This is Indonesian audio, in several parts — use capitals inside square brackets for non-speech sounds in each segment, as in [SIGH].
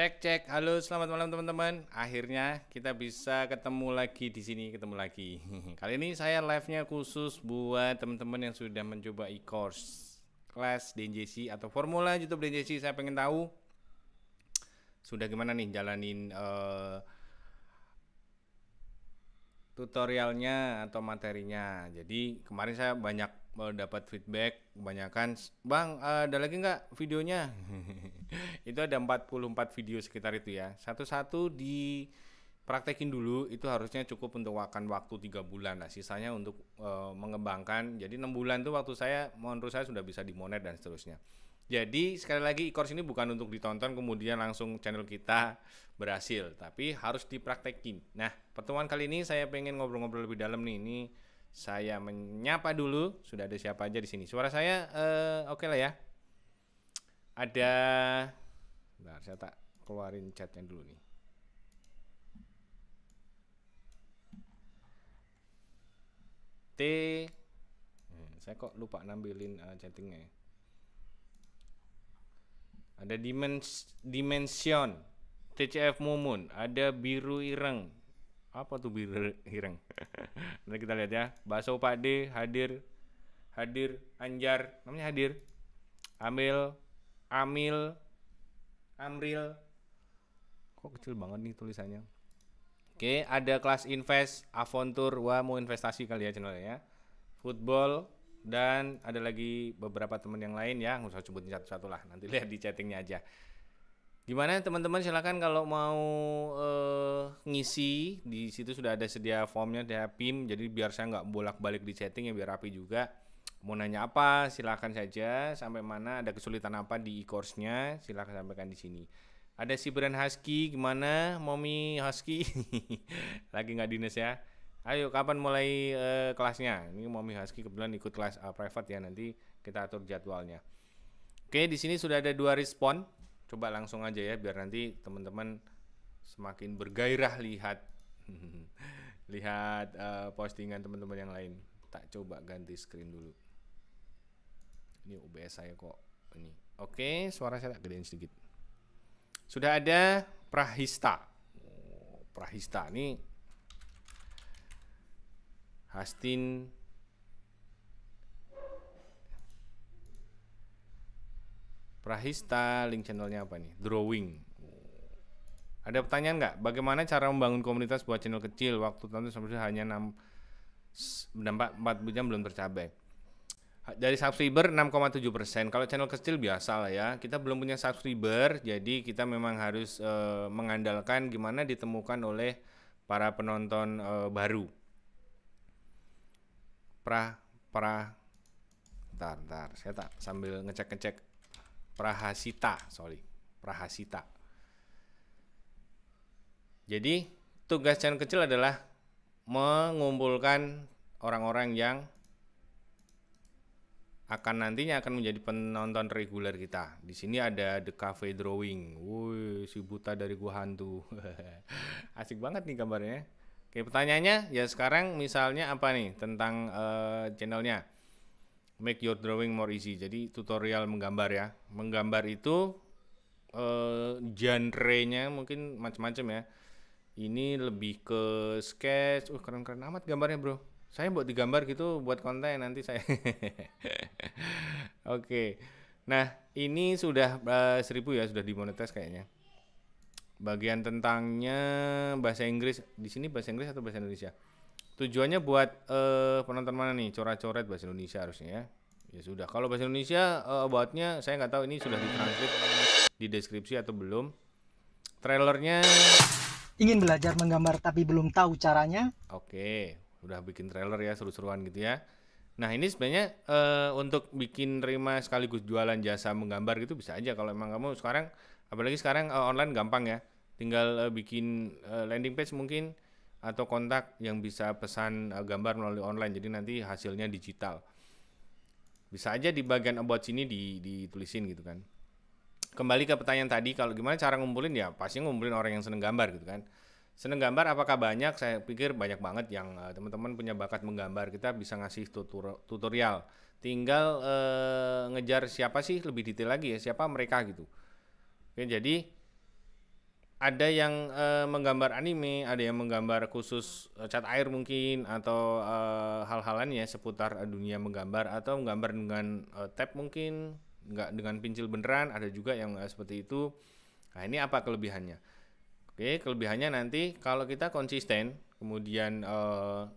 Cek cek, halo selamat malam teman-teman. Akhirnya kita bisa ketemu lagi di sini, ketemu lagi. [LAUGHS] Kali ini saya live-nya khusus buat teman-teman yang sudah mencoba e-course kelas DJC atau formula YouTube DJC. Saya pengen tahu sudah gimana nih jalanin uh, tutorialnya atau materinya. Jadi kemarin saya banyak mau dapat feedback kebanyakan bang eh, ada lagi nggak videonya [LAUGHS] itu ada 44 video sekitar itu ya satu-satu di praktekin dulu itu harusnya cukup untuk makan waktu tiga bulan lah sisanya untuk e, mengembangkan jadi enam bulan itu waktu saya menurut saya sudah bisa dimonet dan seterusnya jadi sekali lagi e-course ini bukan untuk ditonton kemudian langsung channel kita berhasil tapi harus dipraktekin nah pertemuan kali ini saya pengen ngobrol-ngobrol lebih dalam nih ini saya menyapa dulu. Sudah ada siapa aja di sini? Suara saya uh, oke okay lah ya. Ada Bentar, saya tak keluarin chatnya dulu nih. T hmm, saya kok lupa nampilin uh, chattingnya. Ya. Ada dimens dimension TCF Mumun, ada biru ireng, apa tuh bir hireng nanti kita lihat ya bakso Pak D hadir hadir Anjar namanya hadir Amil Amil Amril kok kecil banget nih tulisannya Oke, ada kelas invest, Avontur, wah mau investasi kali ya channelnya ya. Football dan ada lagi beberapa teman yang lain ya, nggak usah sebutin satu-satu lah, nanti lihat di chattingnya aja. Gimana teman-teman silahkan kalau mau uh, ngisi di situ sudah ada sedia formnya di PIM jadi biar saya nggak bolak-balik di chatting ya biar rapi juga. Mau nanya apa silahkan saja sampai mana ada kesulitan apa di e-course-nya silahkan sampaikan di sini. Ada si brand Husky gimana Mommy Husky [LAUGHS] lagi nggak dinas ya. Ayo kapan mulai uh, kelasnya? Ini Mommy Husky kebetulan ikut kelas uh, private ya nanti kita atur jadwalnya. Oke, di sini sudah ada dua respon coba langsung aja ya biar nanti teman-teman semakin bergairah lihat [LAUGHS] lihat uh, postingan teman-teman yang lain. Tak coba ganti screen dulu. Ini OBS saya kok ini. Oke, suara saya tak gedein sedikit. Sudah ada Prahista. Oh, Prahista ini Hastin Prahista, link channelnya apa nih? Drawing. Ada pertanyaan nggak? Bagaimana cara membangun komunitas buat channel kecil? Waktu tentu sampai hanya 6 empat 40 jam belum tercapai. Dari subscriber 6,7 persen. Kalau channel kecil biasa lah ya. Kita belum punya subscriber, jadi kita memang harus e, mengandalkan gimana ditemukan oleh para penonton e, baru. Pra, pra, tar, tar. Saya tak sambil ngecek-ngecek Prahasita, sorry, Prahasita. Jadi tugas channel kecil adalah mengumpulkan orang-orang yang akan nantinya akan menjadi penonton reguler kita. Di sini ada The Cafe Drawing. Woi, si buta dari gua hantu. [LAUGHS] Asik banget nih gambarnya. Oke, pertanyaannya ya sekarang misalnya apa nih tentang uh, channelnya? make your drawing more easy. Jadi tutorial menggambar ya. Menggambar itu uh, genre-nya mungkin macam-macam ya. Ini lebih ke sketch. Uh keren-keren amat gambarnya bro. Saya buat digambar gitu buat konten nanti saya. [LAUGHS] Oke. Okay. Nah ini sudah uh, seribu ya sudah dimonetize kayaknya. Bagian tentangnya bahasa Inggris. Di sini bahasa Inggris atau bahasa Indonesia? Tujuannya buat uh, penonton mana nih? Coret-coret bahasa Indonesia harusnya ya. Ya sudah. Kalau bahasa Indonesia uh, eh, buatnya saya nggak tahu ini sudah ditranslate di deskripsi atau belum. Trailernya. Ingin belajar menggambar tapi belum tahu caranya? Oke, udah bikin trailer ya seru-seruan gitu ya. Nah ini sebenarnya uh, untuk bikin terima sekaligus jualan jasa menggambar gitu bisa aja kalau emang kamu sekarang apalagi sekarang uh, online gampang ya. Tinggal uh, bikin uh, landing page mungkin atau kontak yang bisa pesan eh, gambar melalui online. Jadi nanti hasilnya digital. Bisa aja di bagian about sini ditulisin gitu kan. Kembali ke pertanyaan tadi, kalau gimana cara ngumpulin ya pasti ngumpulin orang yang seneng gambar gitu kan. Seneng gambar apakah banyak? Saya pikir banyak banget yang eh, teman-teman punya bakat menggambar. Kita bisa ngasih tutur tutorial. Tinggal uh, ngejar siapa sih lebih detail lagi ya, siapa mereka gitu. Oke, jadi ada yang uh, menggambar anime, ada yang menggambar khusus eh, cat air mungkin atau uh, hal-hal lainnya seputar dunia menggambar atau menggambar dengan uh, tab mungkin nggak dengan pincil beneran, ada juga yang uh, seperti itu. Nah, ini apa kelebihannya? Oke, kelebihannya nanti kalau kita konsisten kemudian uh,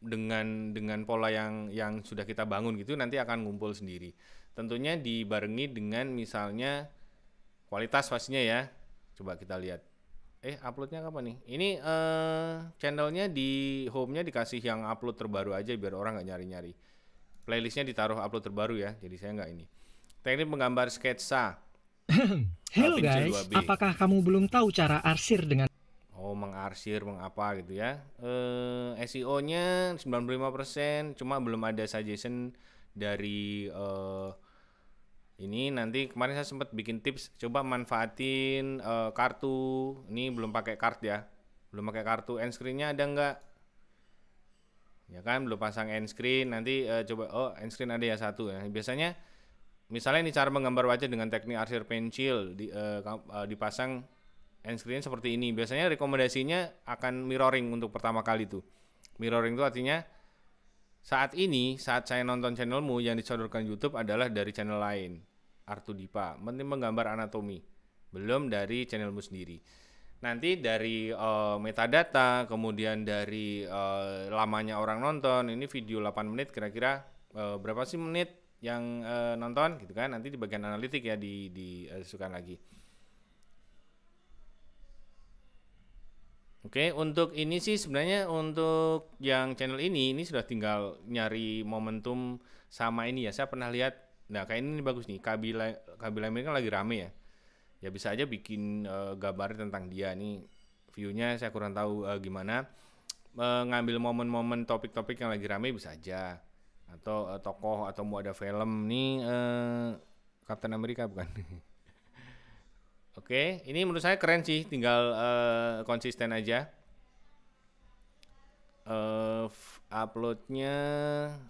dengan dengan pola yang yang sudah kita bangun gitu nanti akan ngumpul sendiri. Tentunya dibarengi dengan misalnya kualitas pastinya ya Coba kita lihat. Eh, uploadnya kapan nih? Ini uh, channelnya di home-nya dikasih yang upload terbaru aja biar orang nggak nyari-nyari. Playlistnya ditaruh upload terbaru ya, jadi saya nggak ini. Teknik menggambar sketsa. halo [CLEARS THROAT] guys, 2B. apakah kamu belum tahu cara arsir dengan Oh, mengarsir, mengapa gitu ya. Eh, SEO-nya 95%, cuma belum ada suggestion dari eh, ini nanti kemarin saya sempat bikin tips, coba manfaatin uh, kartu. Ini belum pakai card ya, belum pakai kartu. End screennya ada enggak Ya kan, belum pasang end screen. Nanti uh, coba, oh end screen ada ya satu. Ya. Biasanya, misalnya ini cara menggambar wajah dengan teknik arsir pensil di, uh, uh, dipasang end screen seperti ini. Biasanya rekomendasinya akan mirroring untuk pertama kali tuh. Mirroring itu artinya saat ini, saat saya nonton channelmu yang disodorkan YouTube adalah dari channel lain. Artu Artudipa, menggambar anatomi. Belum dari channelmu sendiri. Nanti dari uh, metadata, kemudian dari uh, lamanya orang nonton, ini video 8 menit kira-kira uh, berapa sih menit yang uh, nonton gitu kan. Nanti di bagian analitik ya di di uh, lagi. Oke, untuk ini sih sebenarnya untuk yang channel ini ini sudah tinggal nyari momentum sama ini ya. Saya pernah lihat Nah, kayak ini bagus nih. Kabila Kabila ini kan lagi rame ya. Ya bisa aja bikin uh, gambar tentang dia nih. Viewnya saya kurang tahu uh, gimana. Uh, momen-momen topik-topik yang lagi rame bisa aja. Atau uh, tokoh atau mau ada film nih uh, Captain America bukan? [LAUGHS] Oke, okay. ini menurut saya keren sih, tinggal uh, konsisten aja. Uh, uploadnya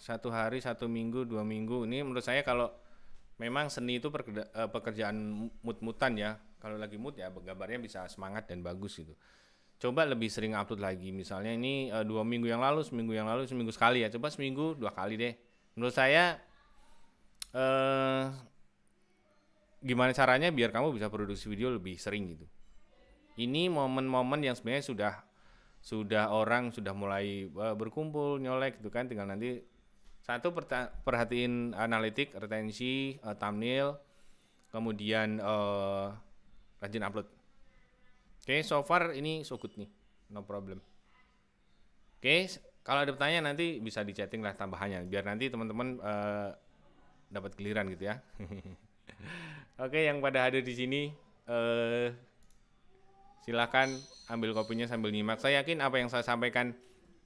satu hari satu minggu dua minggu ini menurut saya kalau memang seni itu eh, pekerjaan mut-mutan ya kalau lagi mood ya gambarnya bisa semangat dan bagus gitu coba lebih sering upload lagi misalnya ini uh, dua minggu yang lalu seminggu yang lalu seminggu sekali ya coba seminggu dua kali deh menurut saya uh, gimana caranya biar kamu bisa produksi video lebih sering gitu ini momen-momen yang sebenarnya sudah sudah orang sudah mulai eh, berkumpul nyolek gitu kan tinggal nanti satu perhatiin analitik retensi uh, thumbnail kemudian uh, rajin upload oke okay, so far ini so good nih no problem oke okay, kalau ada pertanyaan nanti bisa di chatting lah tambahannya biar nanti teman-teman uh, dapat geliran gitu ya [LAUGHS] oke okay, yang pada hadir di sini uh, silahkan ambil kopinya sambil nyimak. Saya yakin apa yang saya sampaikan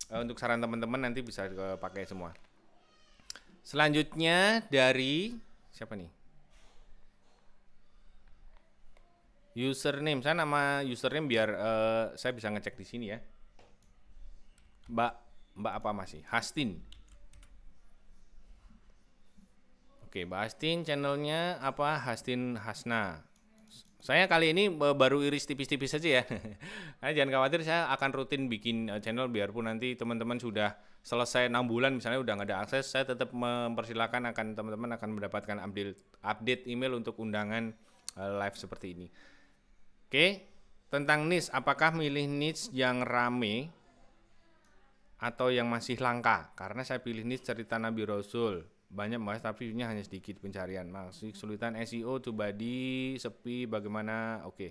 uh, untuk saran teman-teman nanti bisa dipakai semua. Selanjutnya dari siapa nih? Username. Saya nama username biar uh, saya bisa ngecek di sini ya. Mbak Mbak apa masih? Hastin. Oke, Mbak Hastin channelnya apa? Hastin Hasna. Saya kali ini eh, baru iris tipis-tipis saja ya. [LAUGHS] nah, jangan khawatir, saya akan rutin bikin eh, channel biarpun nanti teman-teman sudah selesai enam bulan misalnya udah nggak ada akses, saya tetap mempersilahkan akan teman-teman akan mendapatkan update update email untuk undangan eh, live seperti ini. Oke, tentang niche, apakah milih niche yang rame atau yang masih langka? Karena saya pilih niche cerita Nabi Rasul banyak mas tapi ini hanya sedikit pencarian masih kesulitan SEO to body sepi bagaimana oke okay.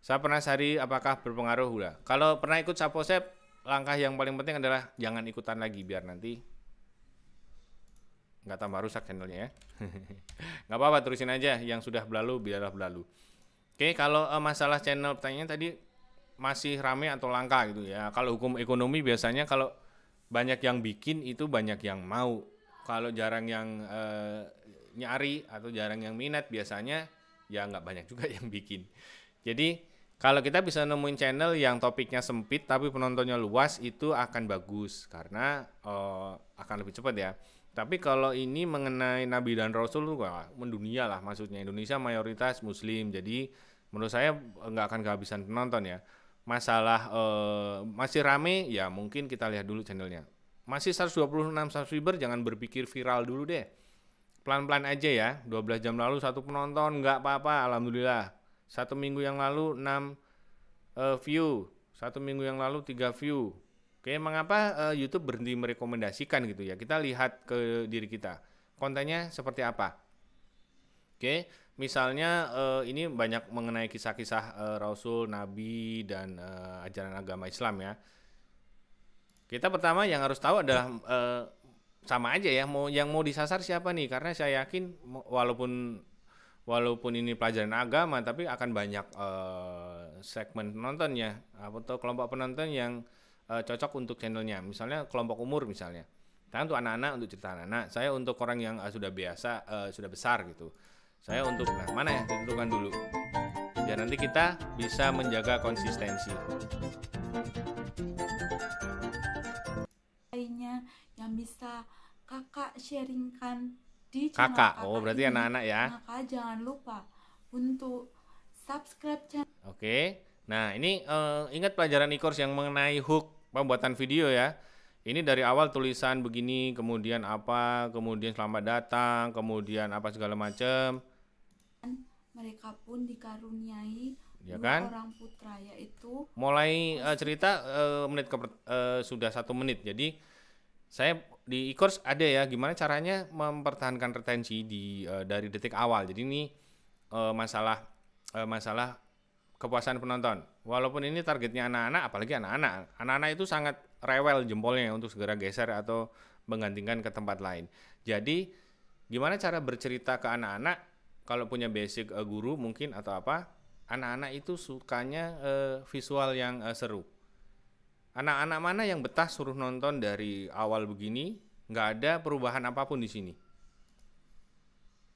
saya pernah sehari apakah berpengaruh udah kalau pernah ikut saposep langkah yang paling penting adalah jangan ikutan lagi biar nanti nggak tambah rusak channelnya ya [LAUGHS] nggak apa-apa terusin aja yang sudah berlalu biarlah berlalu oke kalau uh, masalah channel pertanyaan tadi masih rame atau langka gitu ya kalau hukum ekonomi biasanya kalau banyak yang bikin itu banyak yang mau kalau jarang yang uh, nyari atau jarang yang minat biasanya ya nggak banyak juga [LAUGHS] yang bikin. Jadi kalau kita bisa nemuin channel yang topiknya sempit tapi penontonnya luas itu akan bagus karena uh, akan lebih cepat ya. Tapi kalau ini mengenai Nabi dan Rasul wah mendunia lah maksudnya Indonesia mayoritas Muslim jadi menurut saya nggak akan kehabisan penonton ya. Masalah uh, masih rame ya mungkin kita lihat dulu channelnya. Masih 126 subscriber, jangan berpikir viral dulu deh. Pelan-pelan aja ya, 12 jam lalu satu penonton, nggak apa-apa, alhamdulillah. Satu minggu yang lalu 6 uh, eh, view, satu minggu yang lalu 3 view. Oke, mengapa uh, eh, YouTube berhenti merekomendasikan gitu ya? Kita lihat ke diri kita. Kontennya seperti apa? Oke, misalnya uh, ini banyak mengenai kisah-kisah uh, Rasul, Nabi, dan uh, ajaran agama Islam ya kita pertama yang harus tahu adalah uh, sama aja ya mau yang mau disasar siapa nih karena saya yakin walaupun walaupun ini pelajaran agama tapi akan banyak uh, segmen penontonnya atau kelompok penonton yang uh, cocok untuk channelnya. Misalnya kelompok umur misalnya. kan untuk anak-anak untuk cerita anak-anak, saya untuk orang yang uh, sudah biasa uh, sudah besar gitu. Saya untuk nah mana ya ditentukan dulu. Biar nanti kita bisa menjaga konsistensi. yang bisa kakak sharingkan di channel kakak. oh berarti anak-anak ya. Kakak jangan lupa untuk subscribe channel. Oke. Okay. Nah, ini uh, ingat pelajaran e-course yang mengenai hook pembuatan video ya. Ini dari awal tulisan begini, kemudian apa, kemudian selamat datang, kemudian apa segala macam. Mereka pun dikaruniai ya kan? orang putra yaitu mulai uh, cerita uh, menit ke, uh, sudah satu menit. Jadi saya di e-course ada ya gimana caranya mempertahankan retensi di uh, dari detik awal. Jadi ini uh, masalah uh, masalah kepuasan penonton. Walaupun ini targetnya anak-anak, apalagi anak-anak. Anak-anak itu sangat rewel jempolnya untuk segera geser atau menggantikan ke tempat lain. Jadi gimana cara bercerita ke anak-anak kalau punya basic uh, guru mungkin atau apa? Anak-anak itu sukanya uh, visual yang uh, seru. Anak-anak mana yang betah suruh nonton dari awal begini? Nggak ada perubahan apapun di sini.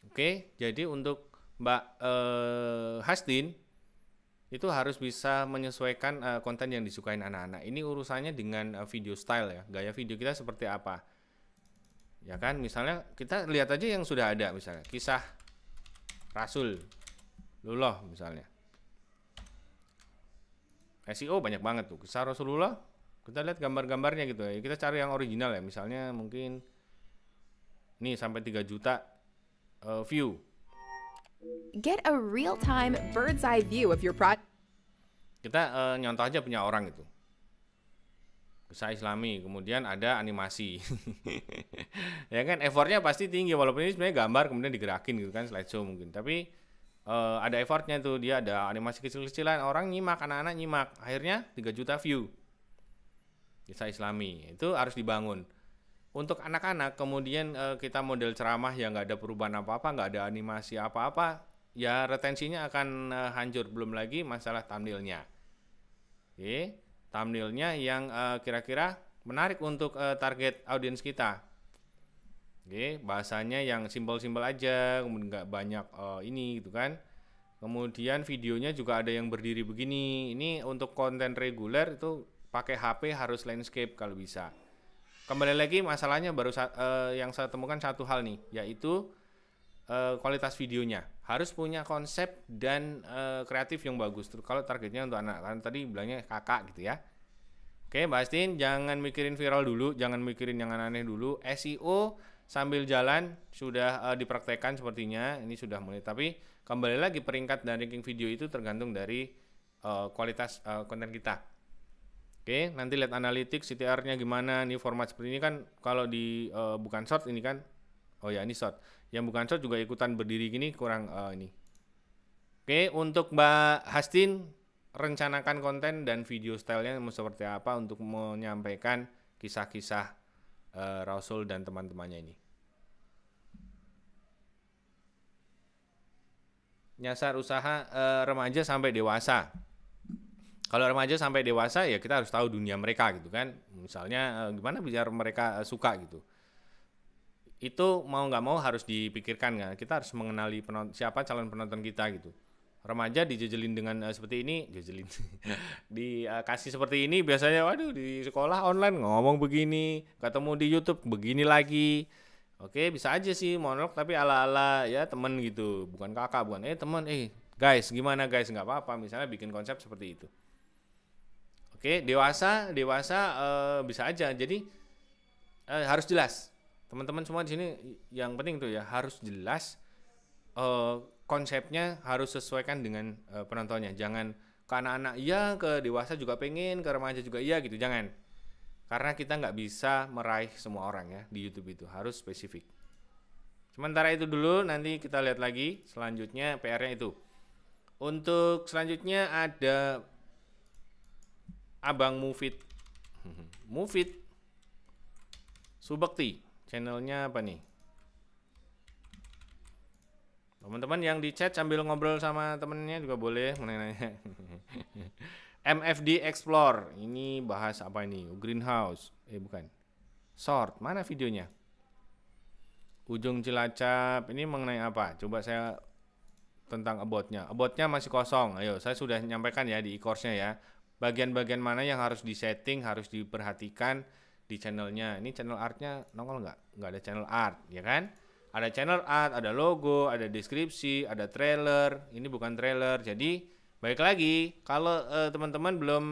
Oke, jadi untuk Mbak eh, Hastin itu harus bisa menyesuaikan eh, konten yang disukai anak-anak. Ini urusannya dengan eh, video style ya, gaya video kita seperti apa. Ya kan, misalnya kita lihat aja yang sudah ada misalnya, kisah Rasul Lullah misalnya. SEO banyak banget tuh, kisah Rasulullah kita lihat gambar-gambarnya gitu ya kita cari yang original ya misalnya mungkin nih sampai 3 juta uh, view get a real-time bird's eye view of your product kita uh, nyontoh aja punya orang gitu bisa islami kemudian ada animasi [LAUGHS] ya kan effortnya pasti tinggi walaupun ini sebenarnya gambar kemudian digerakin gitu kan slideshow mungkin tapi uh, ada effortnya tuh dia ada animasi kecil-kecilan orang nyimak anak-anak nyimak akhirnya 3 juta view desa islami itu harus dibangun untuk anak-anak kemudian e, kita model ceramah yang nggak ada perubahan apa-apa nggak ada animasi apa-apa ya retensinya akan e, hancur belum lagi masalah thumbnailnya oke thumbnailnya yang eh, kira-kira menarik untuk e, target audiens kita oke bahasanya yang simpel-simpel aja kemudian nggak banyak e, ini gitu kan kemudian videonya juga ada yang berdiri begini ini untuk konten reguler itu pakai HP harus landscape kalau bisa. Kembali lagi masalahnya baru uh, yang saya temukan satu hal nih, yaitu uh, kualitas videonya. Harus punya konsep dan uh, kreatif yang bagus. Kalau targetnya untuk anak, kan tadi bilangnya kakak gitu ya. Oke, Mbak Astin, jangan mikirin viral dulu, jangan mikirin yang aneh-aneh dulu. SEO sambil jalan sudah uh, dipraktekkan sepertinya, ini sudah mulai. Tapi kembali lagi peringkat dan ranking video itu tergantung dari uh, kualitas uh, konten kita Oke, nanti lihat analitik CTR-nya gimana. Ini format seperti ini kan kalau di uh, bukan short ini kan oh ya ini short. Yang bukan short juga ikutan berdiri gini kurang uh, ini. Oke, untuk Mbak Hastin rencanakan konten dan video stylenya mau seperti apa untuk menyampaikan kisah-kisah uh, Rasul dan teman-temannya ini. Nyasar usaha uh, remaja sampai dewasa kalau remaja sampai dewasa ya kita harus tahu dunia mereka gitu kan misalnya eh, gimana biar mereka eh, suka gitu itu mau nggak mau harus dipikirkan kan kita harus mengenali penonton, siapa calon penonton kita gitu remaja dijejelin dengan uh, seperti ini [LAUGHS] jejelin dikasih uh, seperti ini biasanya waduh di sekolah online ngomong begini ketemu di YouTube begini lagi oke bisa aja sih monolog tapi ala ala ya temen gitu bukan kakak bukan eh temen eh guys gimana guys nggak apa apa misalnya bikin konsep seperti itu Oke, dewasa, dewasa uh, bisa aja. Jadi uh, harus jelas. Teman-teman semua di sini yang penting tuh ya harus jelas uh, konsepnya harus sesuaikan dengan uh, penontonnya. Jangan ke anak-anak iya, ke dewasa juga pengen, ke remaja juga iya gitu. Jangan. Karena kita nggak bisa meraih semua orang ya di YouTube itu. Harus spesifik. Sementara itu dulu, nanti kita lihat lagi selanjutnya PR-nya itu. Untuk selanjutnya ada Abang Mufid Mufid Subakti channelnya apa nih teman-teman yang di chat sambil ngobrol sama temennya juga boleh menanya [LAUGHS] MFD Explore ini bahas apa ini greenhouse eh bukan short mana videonya ujung cilacap ini mengenai apa coba saya tentang aboutnya aboutnya masih kosong ayo saya sudah nyampaikan ya di e-course-nya ya bagian-bagian mana yang harus di-setting, harus diperhatikan di channelnya ini channel artnya nongol nggak nggak ada channel art ya kan ada channel art ada logo ada deskripsi ada trailer ini bukan trailer jadi baik lagi kalau eh, teman-teman belum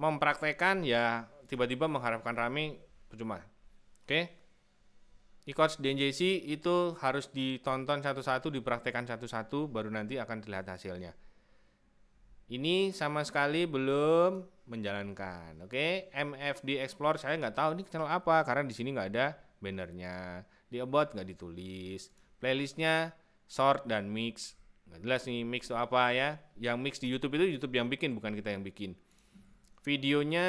mempraktekkan ya tiba-tiba mengharapkan rame percuma oke okay? e-course DNJC itu harus ditonton satu-satu dipraktekkan satu-satu baru nanti akan terlihat hasilnya ini sama sekali belum menjalankan. Oke, okay? MFD Explore saya nggak tahu ini channel apa karena di sini nggak ada bannernya, di about nggak ditulis, playlistnya short dan mix nggak jelas nih mix itu apa ya. Yang mix di YouTube itu YouTube yang bikin bukan kita yang bikin. Videonya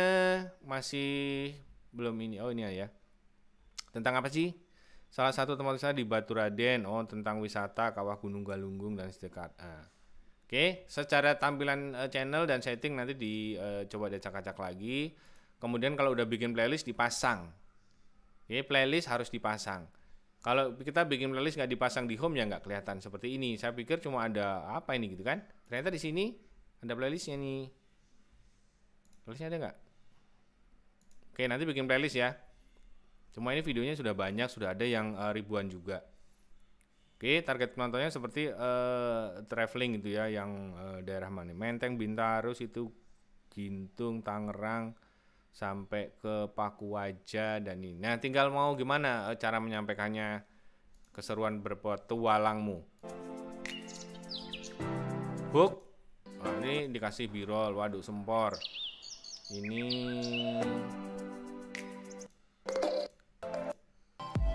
masih belum ini. Oh ini ya. Tentang apa sih? Salah satu tempat saya di Baturaden. Oh tentang wisata kawah Gunung Galunggung dan sedekat. Ah. Oke, secara tampilan uh, channel dan setting nanti dicoba eh, uh, diacak-acak lagi. Kemudian kalau udah bikin playlist dipasang. Oke, playlist harus dipasang. Kalau kita bikin playlist nggak dipasang di home ya nggak kelihatan seperti ini. Saya pikir cuma ada apa ini gitu kan? Ternyata di sini ada playlistnya nih. Playlistnya ada nggak? Oke, nanti bikin playlist ya. Cuma ini videonya sudah banyak, sudah ada yang uh, ribuan juga. Oke, target penontonnya seperti uh, traveling gitu ya, yang uh, daerah mana? Menteng, Bintaro, itu Gintung, Tangerang, sampai ke Pakuwaja dan ini. Nah, tinggal mau gimana uh, cara menyampaikannya keseruan berpetualangmu. Hook, nah, ini dikasih birol, waduh sempor. Ini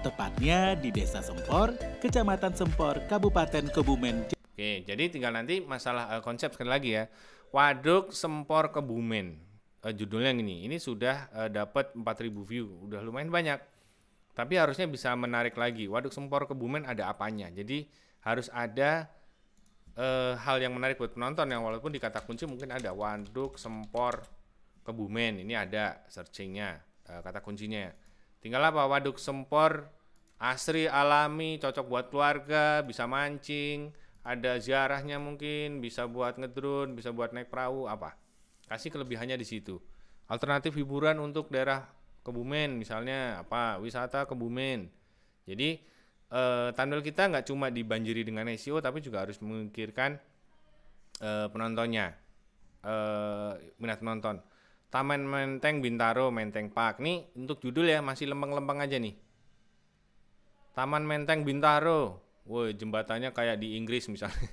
tepatnya di Desa Sempor, Kecamatan Sempor, Kabupaten Kebumen. Oke, jadi tinggal nanti masalah uh, konsep sekali lagi ya. Waduk Sempor Kebumen. Uh, judulnya yang ini. Ini sudah uh, dapat 4000 view, udah lumayan banyak. Tapi harusnya bisa menarik lagi. Waduk Sempor Kebumen ada apanya? Jadi harus ada uh, hal yang menarik buat penonton yang walaupun di kata kunci mungkin ada Waduk Sempor Kebumen. Ini ada searchingnya, uh, kata kuncinya. Tinggal apa? Waduk sempor, asri, alami, cocok buat keluarga, bisa mancing, ada ziarahnya mungkin, bisa buat ngedrun, bisa buat naik perahu, apa. Kasih kelebihannya di situ. Alternatif hiburan untuk daerah Kebumen misalnya apa? Wisata Kebumen. Jadi eh, Tandul kita nggak cuma dibanjiri dengan SEO tapi juga harus memikirkan eh, penontonnya, eh, minat penonton. Taman Menteng Bintaro Menteng Park. Nih untuk judul ya masih lempeng-lempeng aja nih. Taman Menteng Bintaro. Woi, jembatannya kayak di Inggris misalnya.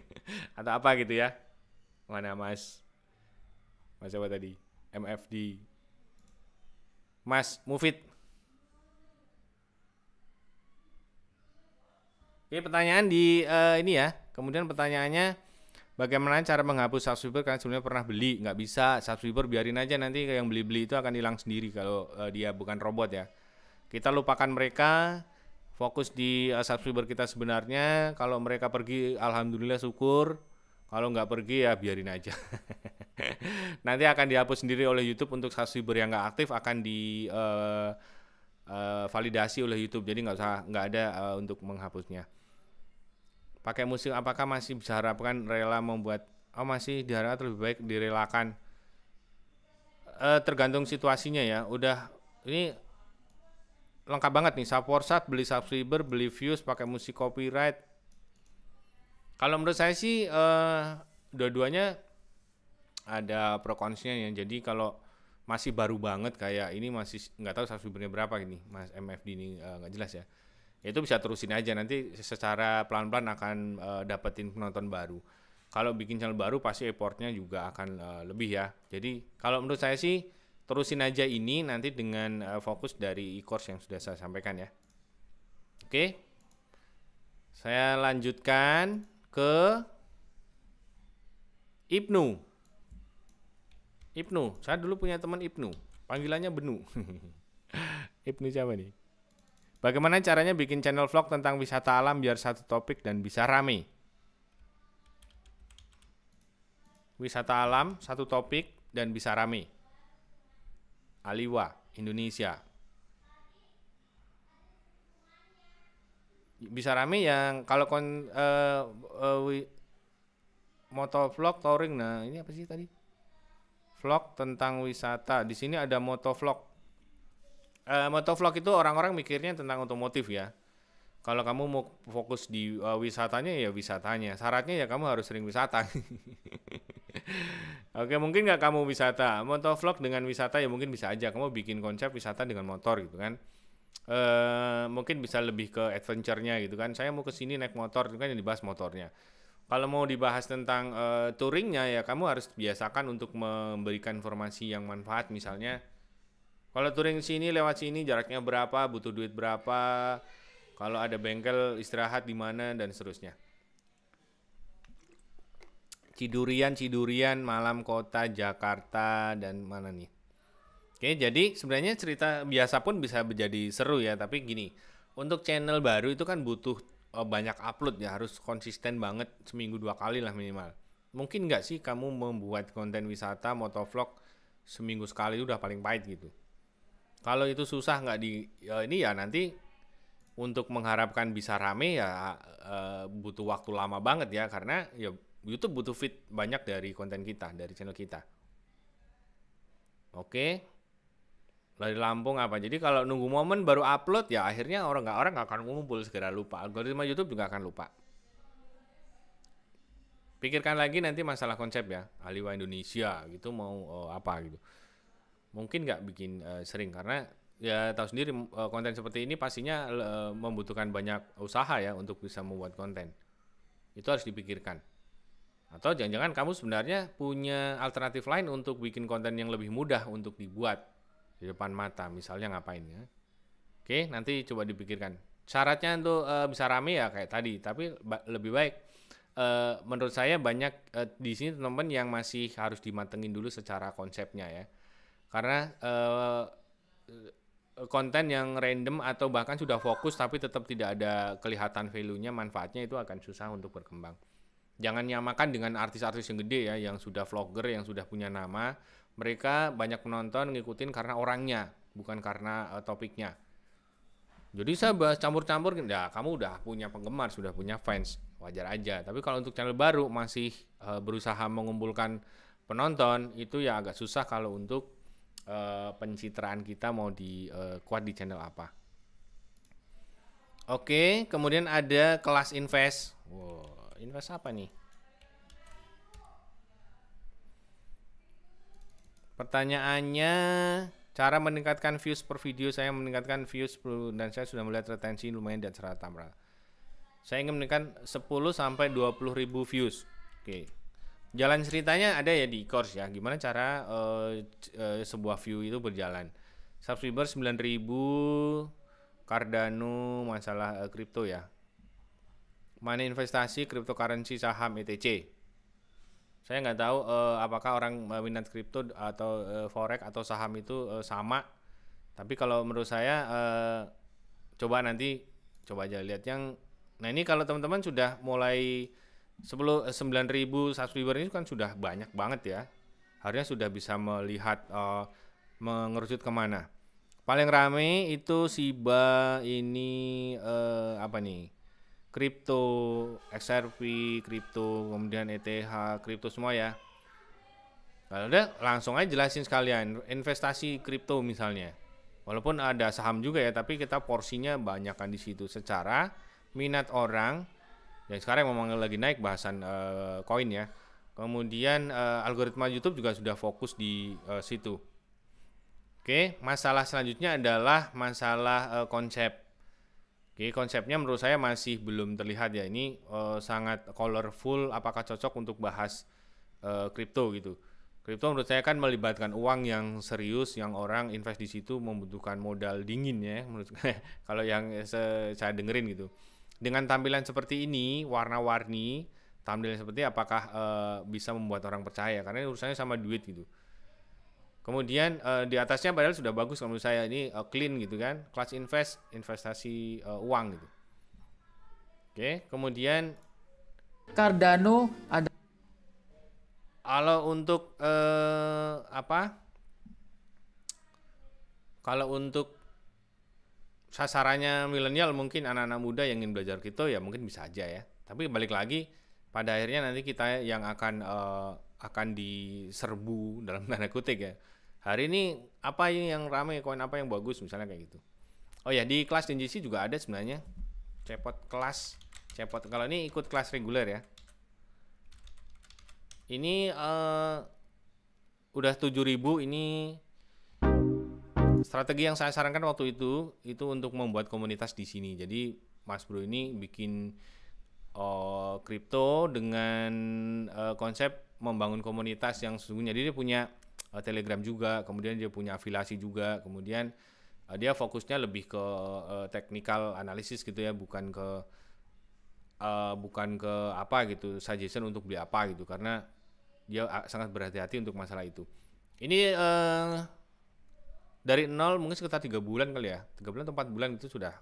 [LAUGHS] Atau apa gitu ya. Mana Mas? Mas apa tadi? MFD. Mas Mufid. Oke, pertanyaan di uh, ini ya. Kemudian pertanyaannya bagaimana cara menghapus subscriber karena sebelumnya pernah beli nggak bisa subscriber biarin aja nanti yang beli-beli itu akan hilang sendiri kalau uh, dia bukan robot ya kita lupakan mereka fokus di uh, eh, subscriber kita sebenarnya kalau mereka pergi alhamdulillah syukur kalau nggak pergi ya biarin aja [LAUGHS] nanti akan dihapus sendiri oleh YouTube untuk subscriber yang nggak aktif akan di uh, uh, validasi oleh YouTube jadi nggak usah nggak ada uh, untuk menghapusnya pakai musik apakah masih bisa harapkan rela membuat oh masih diharapkan lebih baik direlakan e, tergantung situasinya ya udah ini lengkap banget nih support sat beli subscriber beli views pakai musik copyright kalau menurut saya sih e, dua-duanya ada pro konsnya ya jadi kalau masih baru banget kayak ini masih nggak tahu subscribernya berapa ini mas MFD ini eh, nggak e, jelas ya itu bisa terusin aja nanti secara pelan-pelan akan uh, dapetin penonton baru. Kalau bikin channel baru pasti effortnya juga akan uh, lebih ya. Jadi kalau menurut saya sih terusin aja ini nanti dengan uh, fokus dari e-course yang sudah saya sampaikan ya. Oke, saya lanjutkan ke Ibnu. Ibnu, saya dulu punya teman Ibnu, panggilannya Benu. [LAUGHS] Ibnu siapa nih? Bagaimana caranya bikin channel vlog tentang wisata alam biar satu topik dan bisa rame? Wisata alam, satu topik dan bisa rame. Aliwa, Indonesia. Bisa rame yang kalau kon uh, uh, moto vlog touring. Nah, ini apa sih tadi? Vlog tentang wisata. Di sini ada moto vlog uh, motovlog itu orang-orang mikirnya tentang otomotif ya. Kalau kamu mau fokus di uh, wisatanya ya wisatanya. Syaratnya ya kamu harus sering wisata. [LAUGHS] Oke, mungkin nggak kamu wisata, motovlog dengan wisata ya mungkin bisa aja. Kamu bikin konsep wisata dengan motor gitu kan. Uh, mungkin bisa lebih ke adventure-nya gitu kan. Saya mau ke sini naik motor itu kan yang dibahas motornya. Kalau mau dibahas tentang touring touringnya ya kamu harus biasakan untuk memberikan informasi yang manfaat misalnya kalau touring sini lewat sini jaraknya berapa, butuh duit berapa, kalau ada bengkel istirahat di mana dan seterusnya. Cidurian, Cidurian, malam kota Jakarta dan mana nih? Oke, jadi sebenarnya cerita biasa pun bisa menjadi seru ya, tapi gini, untuk channel baru itu kan butuh eh, banyak upload ya, harus konsisten banget seminggu dua kali lah minimal. Mungkin nggak sih kamu membuat konten wisata motovlog seminggu sekali udah paling pahit gitu? Kalau itu susah nggak di ya ini ya nanti untuk mengharapkan bisa rame ya uh, butuh waktu lama banget ya karena ya YouTube butuh fit banyak dari konten kita, dari channel kita. Oke. Dari Lampung apa? Jadi kalau nunggu momen baru upload ya akhirnya orang nggak orang nggak akan ngumpul segera lupa. Algoritma YouTube juga akan lupa. Pikirkan lagi nanti masalah konsep ya, Aliwa Indonesia gitu mau oh, apa gitu mungkin nggak bikin uh, sering karena ya tahu sendiri uh, konten seperti ini pastinya uh, membutuhkan banyak usaha ya untuk bisa membuat konten. Itu harus dipikirkan. Atau jangan-jangan kamu sebenarnya punya alternatif lain untuk bikin konten yang lebih mudah untuk dibuat di depan mata, misalnya ngapain ya. Oke, nanti coba dipikirkan. Syaratnya untuk uh, bisa rame ya kayak tadi, tapi ba lebih baik uh, menurut saya banyak uh, di sini teman-teman yang masih harus dimatengin dulu secara konsepnya ya karena uh, konten yang random atau bahkan sudah fokus tapi tetap tidak ada kelihatan value-nya, manfaatnya itu akan susah untuk berkembang. Jangan nyamakan dengan artis-artis yang gede ya, yang sudah vlogger, yang sudah punya nama. Mereka banyak menonton, ngikutin karena orangnya, bukan karena uh, topiknya. Jadi saya bahas campur-campur, ya kamu udah punya penggemar, sudah punya fans, wajar aja. Tapi kalau untuk channel baru masih uh, berusaha mengumpulkan penonton, itu ya agak susah kalau untuk uh, pencitraan kita mau di uh, di channel apa. Oke, kemudian ada kelas invest. Wow, invest apa nih? Pertanyaannya, cara meningkatkan views per video saya meningkatkan views dan saya sudah melihat retensi lumayan dan acara Tamra. Saya ingin meningkatkan 10 sampai 20 ribu views. Oke jalan ceritanya ada ya di course ya gimana cara uh, uh, sebuah view itu berjalan subscriber 9000 Cardano masalah uh, eh, kripto ya mana investasi cryptocurrency saham etc saya nggak tahu uh, apakah orang minat kripto atau uh, forex atau saham itu uh, sama tapi kalau menurut saya uh, coba nanti coba aja lihat yang nah ini kalau teman-teman sudah mulai Sebelum eh, sembilan ribu subscriber ini kan sudah banyak banget ya. Harusnya sudah bisa melihat uh, mengerucut kemana. Paling rame itu Siba ini uh, apa nih? Kripto, XRP, kripto, kemudian ETH, kripto semua ya. Kalau udah langsung aja jelasin sekalian investasi kripto misalnya. Walaupun ada saham juga ya, tapi kita porsinya banyakkan di situ secara minat orang yang sekarang memang lagi naik bahasan eh, koin uh, ya kemudian uh, algoritma YouTube juga sudah fokus di uh, situ oke masalah selanjutnya adalah masalah uh, konsep Oke, konsepnya menurut saya masih belum terlihat ya. Ini uh, sangat colorful apakah cocok untuk bahas kripto uh, gitu. Kripto menurut saya kan melibatkan uang yang serius yang orang invest di situ membutuhkan modal dingin ya menurut saya [LAUGHS] kalau yang saya dengerin gitu dengan tampilan seperti ini, warna-warni, tampilan seperti apakah uh, bisa membuat orang percaya? Karena ini urusannya sama duit gitu. Kemudian uh, di atasnya padahal sudah bagus kalau menurut saya ini uh, clean gitu kan, kelas invest investasi uh, uang gitu. Oke, kemudian Cardano ada kalau untuk apa? Kalau untuk sasarannya milenial mungkin anak-anak muda yang ingin belajar kripto ya mungkin bisa aja ya. Tapi balik lagi pada akhirnya nanti kita yang akan uh, akan diserbu [LAUGHS] dalam tanda kutip ya. Hari ini apa yang ramai koin apa yang bagus misalnya kayak gitu. Oh ya di kelas NGC juga ada sebenarnya cepot kelas cepot kalau ini ikut kelas reguler ya. Ini uh, udah 7000 ini Strategi yang saya sarankan waktu itu itu untuk membuat komunitas di sini. Jadi Mas Bro ini bikin eh, kripto uh, dengan uh, konsep membangun komunitas yang sesungguhnya. dia punya uh, Telegram juga, kemudian dia punya afiliasi juga, kemudian uh, dia fokusnya lebih ke uh, technical analisis gitu ya, bukan ke uh, bukan ke apa gitu, suggestion untuk beli apa gitu karena dia ah, sangat berhati-hati untuk masalah itu. Ini uh, dari nol mungkin sekitar tiga bulan kali ya tiga bulan atau empat bulan itu sudah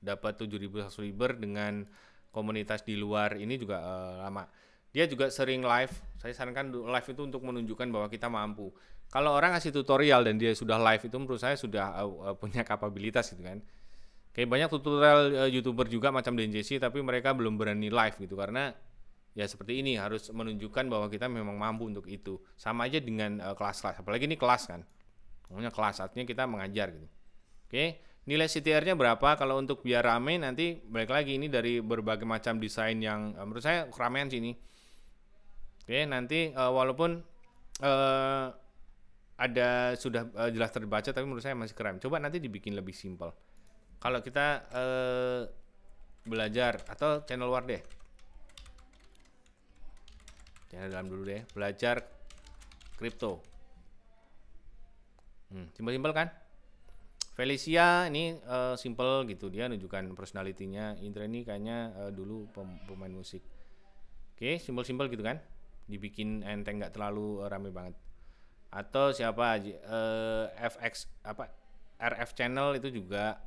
dapat tujuh ribu subscriber dengan komunitas di luar ini juga uh, lama dia juga sering live saya sarankan live itu untuk menunjukkan bahwa kita mampu kalau orang ngasih tutorial dan dia sudah live itu menurut saya sudah uh, punya kapabilitas gitu kan kayak banyak tutorial uh, youtuber juga macam Denjesi tapi mereka belum berani live gitu karena ya seperti ini harus menunjukkan bahwa kita memang mampu untuk itu sama aja dengan kelas-kelas uh, apalagi ini kelas kan Namanya kelas artinya kita mengajar gitu. Oke, nilai CTR-nya berapa? Kalau untuk biar rame nanti balik lagi ini dari berbagai macam desain yang eh, menurut saya keramaian sini. Oke, nanti eh, walaupun uh, ada sudah jelas terbaca tapi menurut saya masih keren. Coba nanti dibikin lebih simpel. Kalau kita uh, belajar atau channel war deh. Channel dalam dulu deh, belajar kripto. Hmm, simpel-simpel kan? Felicia ini uh, simple gitu dia nunjukkan personalitinya. Indra ini kayaknya uh, dulu pem pemain musik. Oke, okay, simpel-simpel gitu kan? Dibikin enteng nggak terlalu uh, rame banget. Atau siapa uh, FX apa RF channel itu juga.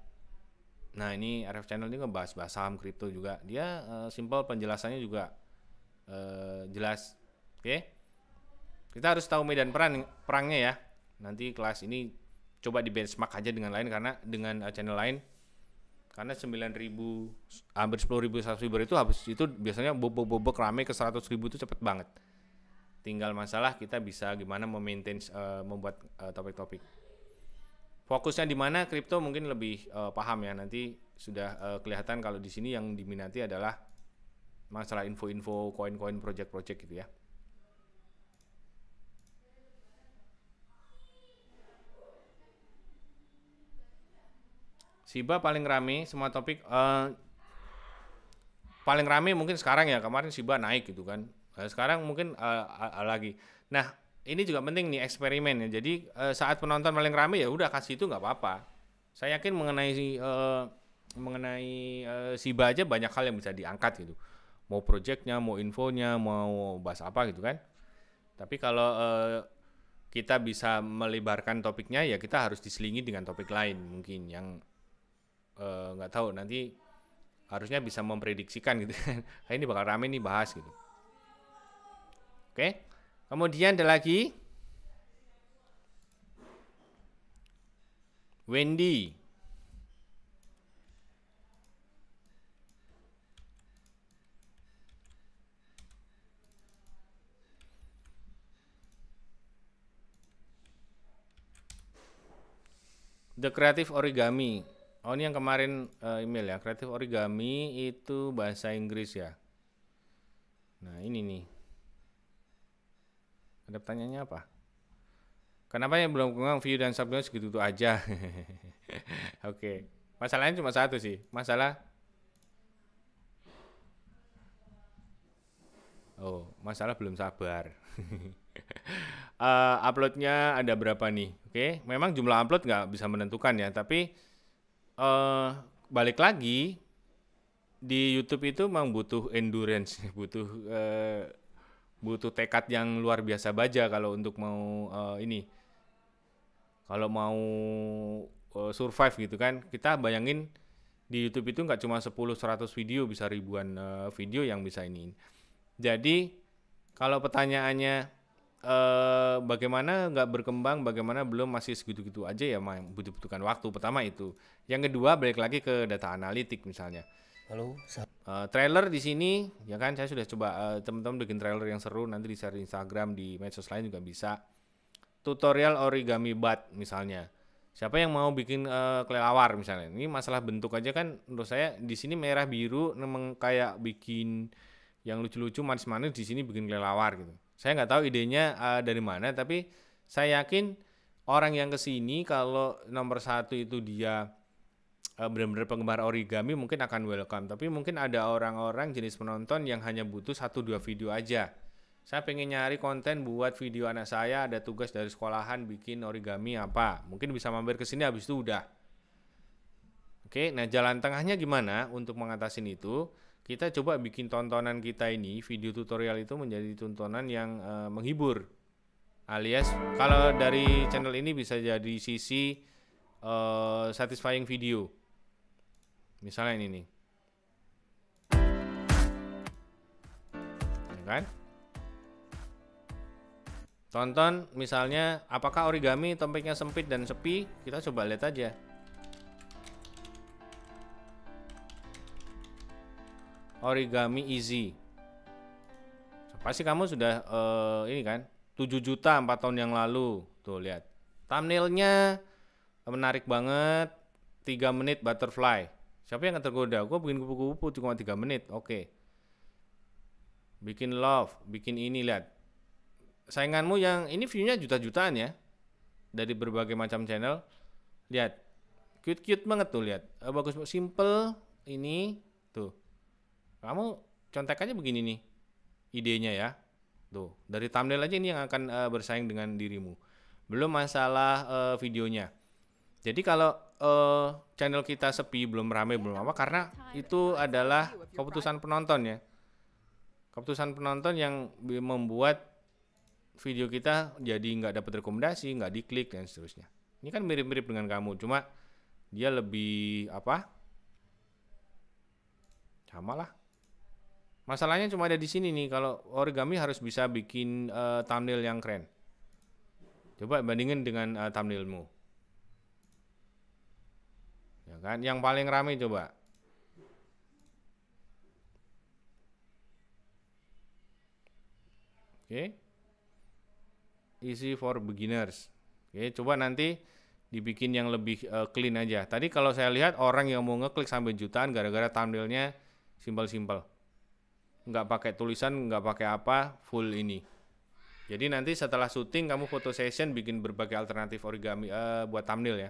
Nah, ini RF channel ini ngebahas bahas saham kripto juga. Dia uh, simple penjelasannya juga uh, jelas. Oke. Okay? Kita harus tahu medan perang perangnya ya nanti kelas ini coba di benchmark aja dengan lain karena dengan eh, channel lain karena 9000 hampir 10000 subscriber itu habis itu biasanya bobok-bobok rame ke 100.000 itu cepet banget. Tinggal masalah kita bisa gimana memaintain uh, membuat eh, topik-topik. Uh, Fokusnya di mana kripto mungkin lebih uh, paham ya nanti sudah uh, kelihatan kalau di sini yang diminati adalah masalah info-info koin-koin project-project gitu ya. Siba paling rame semua topik uh, paling rame mungkin sekarang ya kemarin Siba naik gitu kan uh, sekarang mungkin uh, uh, lagi nah ini juga penting nih eksperimen ya jadi uh, saat penonton paling rame ya udah kasih itu nggak apa-apa saya yakin mengenai uh, mengenai uh, Siba aja banyak hal yang bisa diangkat gitu mau projectnya mau infonya mau bahas apa gitu kan tapi kalau uh, kita bisa melebarkan topiknya ya kita harus diselingi dengan topik lain mungkin yang Eh, nggak uh, tahu nanti harusnya bisa memprediksikan gitu kan [LAUGHS] ini bakal rame nih bahas gitu oke okay. kemudian ada lagi Wendy The Creative Origami Oh ini yang kemarin uh, email ya, kreatif origami itu bahasa Inggris ya. Nah ini nih. Ada pertanyaannya apa? Kenapa yang belum kurang view dan subscribe segitu itu aja? [LAUGHS] Oke, okay. masalahnya cuma satu sih, masalah. Oh, masalah belum sabar. uh, [LAUGHS] uploadnya ada berapa nih? Oke, okay. memang jumlah upload nggak bisa menentukan ya, tapi uh, balik lagi di YouTube itu memang butuh endurance, [LAUGHS] butuh uh, butuh tekad yang luar biasa baja kalau untuk mau uh, ini. Kalau mau uh, survive gitu kan. Kita bayangin di YouTube itu nggak cuma 10 100 video bisa ribuan uh, video yang bisa ini. Jadi kalau pertanyaannya Eh, bagaimana nggak berkembang, bagaimana belum masih segitu-gitu aja ya, butuh butuhkan waktu. Pertama itu. Yang kedua balik lagi ke data analitik misalnya. Halo. Uh, trailer di sini ya kan saya sudah coba uh, teman-teman bikin trailer yang seru nanti di share di Instagram di medsos lain juga bisa. Tutorial origami bat misalnya. Siapa yang mau bikin uh, kelelawar misalnya? Ini masalah bentuk aja kan menurut saya di sini merah biru memang kayak bikin yang lucu-lucu manis-manis di sini bikin kelelawar gitu saya nggak tahu idenya uh, dari mana, tapi saya yakin orang yang kesini kalau nomor satu itu dia uh, benar-benar penggemar origami mungkin akan welcome. Tapi mungkin ada orang-orang jenis penonton yang hanya butuh satu dua video aja. Saya pengen nyari konten buat video anak saya ada tugas dari sekolahan bikin origami apa. Mungkin bisa mampir ke sini habis itu udah. Oke, nah jalan tengahnya gimana untuk mengatasi itu? kita coba bikin tontonan kita ini video tutorial itu menjadi tontonan yang e, menghibur alias kalau dari channel ini bisa jadi sisi e, satisfying video misalnya ini nih ya kan tonton misalnya apakah origami topiknya sempit dan sepi kita coba lihat aja origami easy. Pasti kamu sudah uh, ini kan 7 juta 4 tahun yang lalu. Tuh lihat. Thumbnailnya menarik banget. 3 menit butterfly. Siapa yang tergoda? Gue bikin kupu-kupu cuma 3 menit. Oke. Okay. Bikin love, bikin ini lihat. Sainganmu yang ini view-nya juta-jutaan ya. Dari berbagai macam channel. Lihat. Cute-cute banget tuh lihat. Eh, bagus simple ini kamu contek begini nih idenya ya. Tuh, dari thumbnail aja ini yang akan uh, bersaing dengan dirimu. Belum masalah uh, videonya. Jadi kalau uh, channel kita sepi, belum ramai, belum apa karena itu adalah keputusan penonton ya. Keputusan penonton yang membuat video kita jadi nggak dapat rekomendasi, nggak diklik dan seterusnya. Ini kan mirip-mirip dengan kamu, cuma dia lebih apa? Sama lah Masalahnya cuma ada di sini nih kalau origami harus bisa bikin uh, thumbnail yang keren. Coba bandingin dengan uh, thumbnailmu. Ya kan? Yang paling rame coba. Oke. Okay. Easy for beginners. Oke, okay, coba nanti dibikin yang lebih uh, clean aja. Tadi kalau saya lihat orang yang mau ngeklik sampai jutaan gara-gara thumbnailnya simpel-simpel nggak pakai tulisan nggak pakai apa full ini jadi nanti setelah syuting kamu foto session bikin berbagai alternatif origami uh, buat thumbnail ya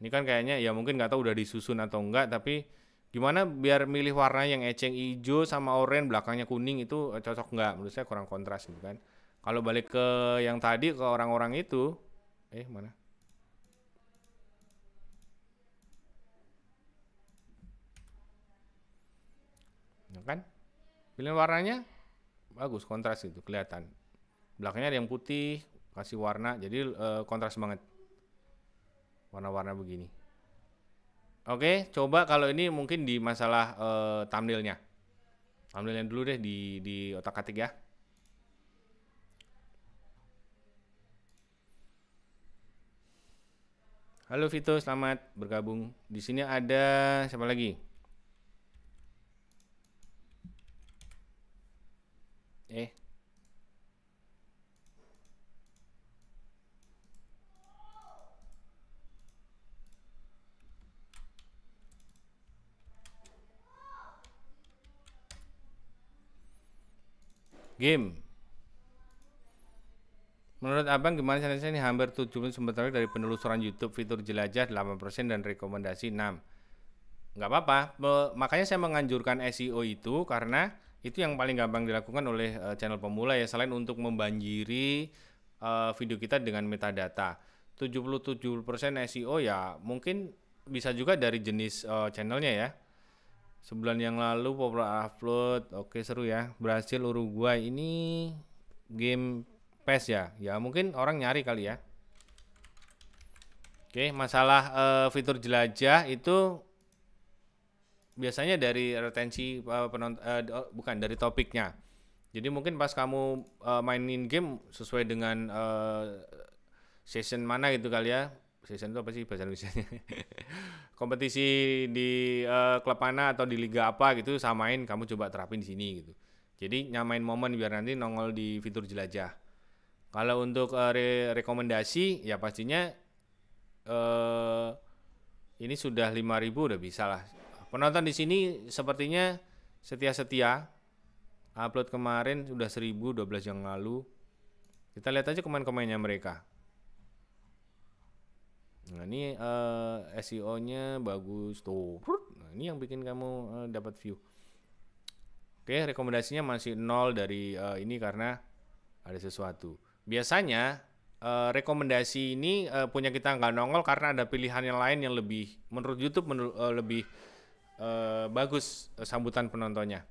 ini kan kayaknya ya mungkin nggak tahu udah disusun atau enggak tapi gimana biar milih warna yang eceng hijau sama oranye belakangnya kuning itu eh, cocok nggak menurut saya kurang kontras gitu kan kalau balik ke yang tadi ke orang-orang itu eh mana kan pilihan warnanya bagus kontras gitu kelihatan belakangnya ada yang putih kasih warna jadi e, kontras banget warna-warna begini oke coba kalau ini mungkin di masalah e, thumbnailnya thumbnailnya dulu deh di di otak atik ya Halo Vito, selamat bergabung. Di sini ada siapa lagi? game Menurut Abang gimana saya ini hampir 70 sementara dari penelusuran YouTube fitur jelajah 8% dan rekomendasi 6. Nggak apa-apa, makanya saya menganjurkan SEO itu karena itu yang paling gampang dilakukan oleh eh, channel pemula ya selain untuk membanjiri eh, video kita dengan metadata. 77% SEO ya mungkin bisa juga dari jenis eh, channelnya ya Sebulan yang lalu popular upload. Oke, seru ya. Berhasil Uruguay ini game PES ya. Ya, mungkin orang nyari kali ya. Oke, masalah uh, fitur jelajah itu biasanya dari retensi uh, eh, penonton uh, eh, oh, bukan dari topiknya. Jadi mungkin pas kamu uh, mainin game sesuai dengan uh, session mana gitu kali ya. season itu apa sih bahasa Indonesia? [LAUGHS] kompetisi di uh, klub mana atau di liga apa gitu samain kamu coba terapin di sini gitu. Jadi nyamain momen biar nanti nongol di fitur jelajah. Kalau untuk uh, re rekomendasi ya pastinya uh, ini sudah 5000 udah bisa lah. Penonton di sini sepertinya setia-setia. Upload kemarin sudah 1000, 12 yang lalu. Kita lihat aja komen-komennya mereka. Nah, ini uh, eh, SEO-nya bagus tuh. Nah, ini yang bikin kamu uh, dapat view. Oke, rekomendasinya masih nol dari uh, ini karena ada sesuatu. Biasanya uh, rekomendasi ini uh, punya kita nggak nongol karena ada pilihan yang lain yang lebih menurut YouTube menur uh, lebih uh, bagus uh, sambutan penontonnya.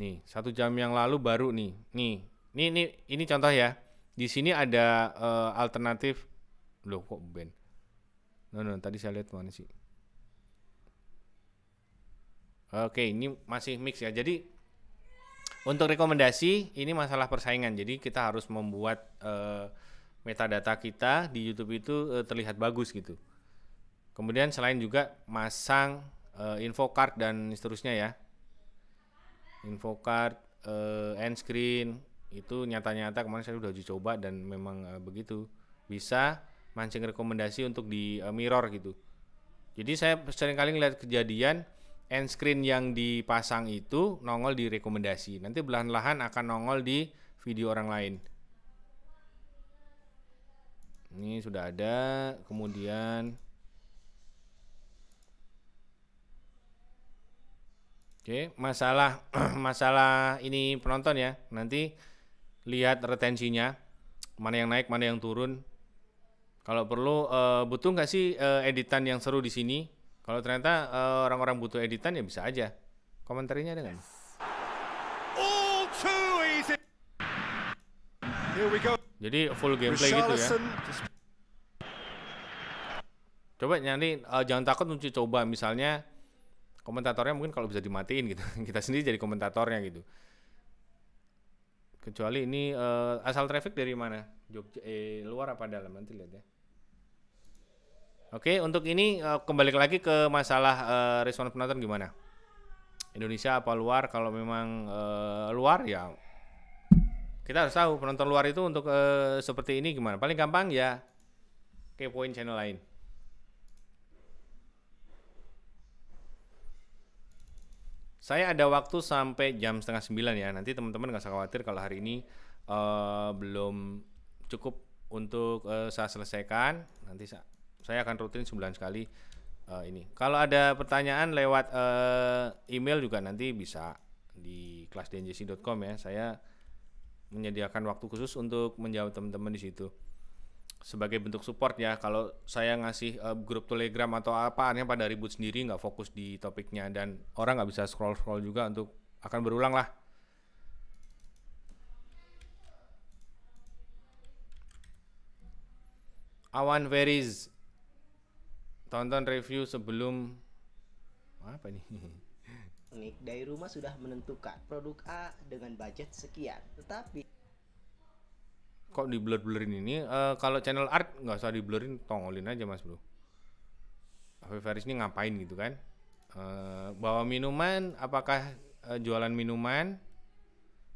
Nih, satu jam yang lalu baru nih. Nih, ini ini ini contoh ya. Di sini ada uh, alternatif loh kok ben no no tadi saya lihat mana sih oke ini masih mix ya jadi untuk rekomendasi ini masalah persaingan jadi kita harus membuat uh, metadata kita di YouTube itu uh, terlihat bagus gitu kemudian selain juga masang uh, card dan seterusnya ya info uh, end screen itu nyata-nyata kemarin saya sudah uji coba dan memang uh, begitu bisa mancing rekomendasi untuk di uh, mirror gitu. Jadi saya sering kali ngeliat kejadian end screen yang dipasang itu nongol di rekomendasi. Nanti belahan-lahan akan nongol di video orang lain. Ini sudah ada, kemudian Oke, masalah [CLEARS THROAT] masalah ini penonton ya. Nanti lihat retensinya, mana yang naik, mana yang turun. Kalau perlu uh, butuh nggak sih uh, editan yang seru di sini? Kalau ternyata orang eh, orang-orang butuh editan ya bisa aja. Komentarnya ada nggak? Jadi full gameplay gitu ya. Coba nyari, uh, jangan takut untuk coba misalnya komentatornya mungkin kalau bisa dimatiin gitu. [LAUGHS] Kita sendiri jadi komentatornya gitu. Kecuali ini uh, asal traffic dari mana? Jogja eh luar apa dalam nanti lihat ya. Oke, untuk ini uh, kembali lagi ke masalah uh, eh, respon penonton gimana? Indonesia apa luar? Kalau memang uh, luar ya kita harus tahu penonton luar itu untuk uh, seperti ini gimana. Paling gampang ya poin channel lain. Saya ada waktu sampai jam setengah sembilan ya. Nanti teman-teman nggak usah khawatir kalau hari ini uh, belum cukup untuk uh, saya selesaikan. Nanti saya saya akan rutin sebulan sekali uh, ini. Kalau ada pertanyaan lewat uh, email juga nanti bisa di kelasdnjc.com ya. Saya menyediakan waktu khusus untuk menjawab teman-teman di situ sebagai bentuk support ya kalau saya ngasih uh, grup telegram atau apa aneh ya, pada ribut sendiri nggak fokus di topiknya dan orang nggak bisa scroll scroll juga untuk akan berulang lah Awan Veris Tonton review sebelum apa nih? [LAUGHS] Nick dari rumah sudah menentukan produk A dengan budget sekian, tetapi kok di blur blurin ini? Uh, kalau channel art nggak usah di blurin, tongolin aja mas bro. Afif Faris ini ngapain gitu kan? Uh, bawa minuman, apakah uh, jualan minuman?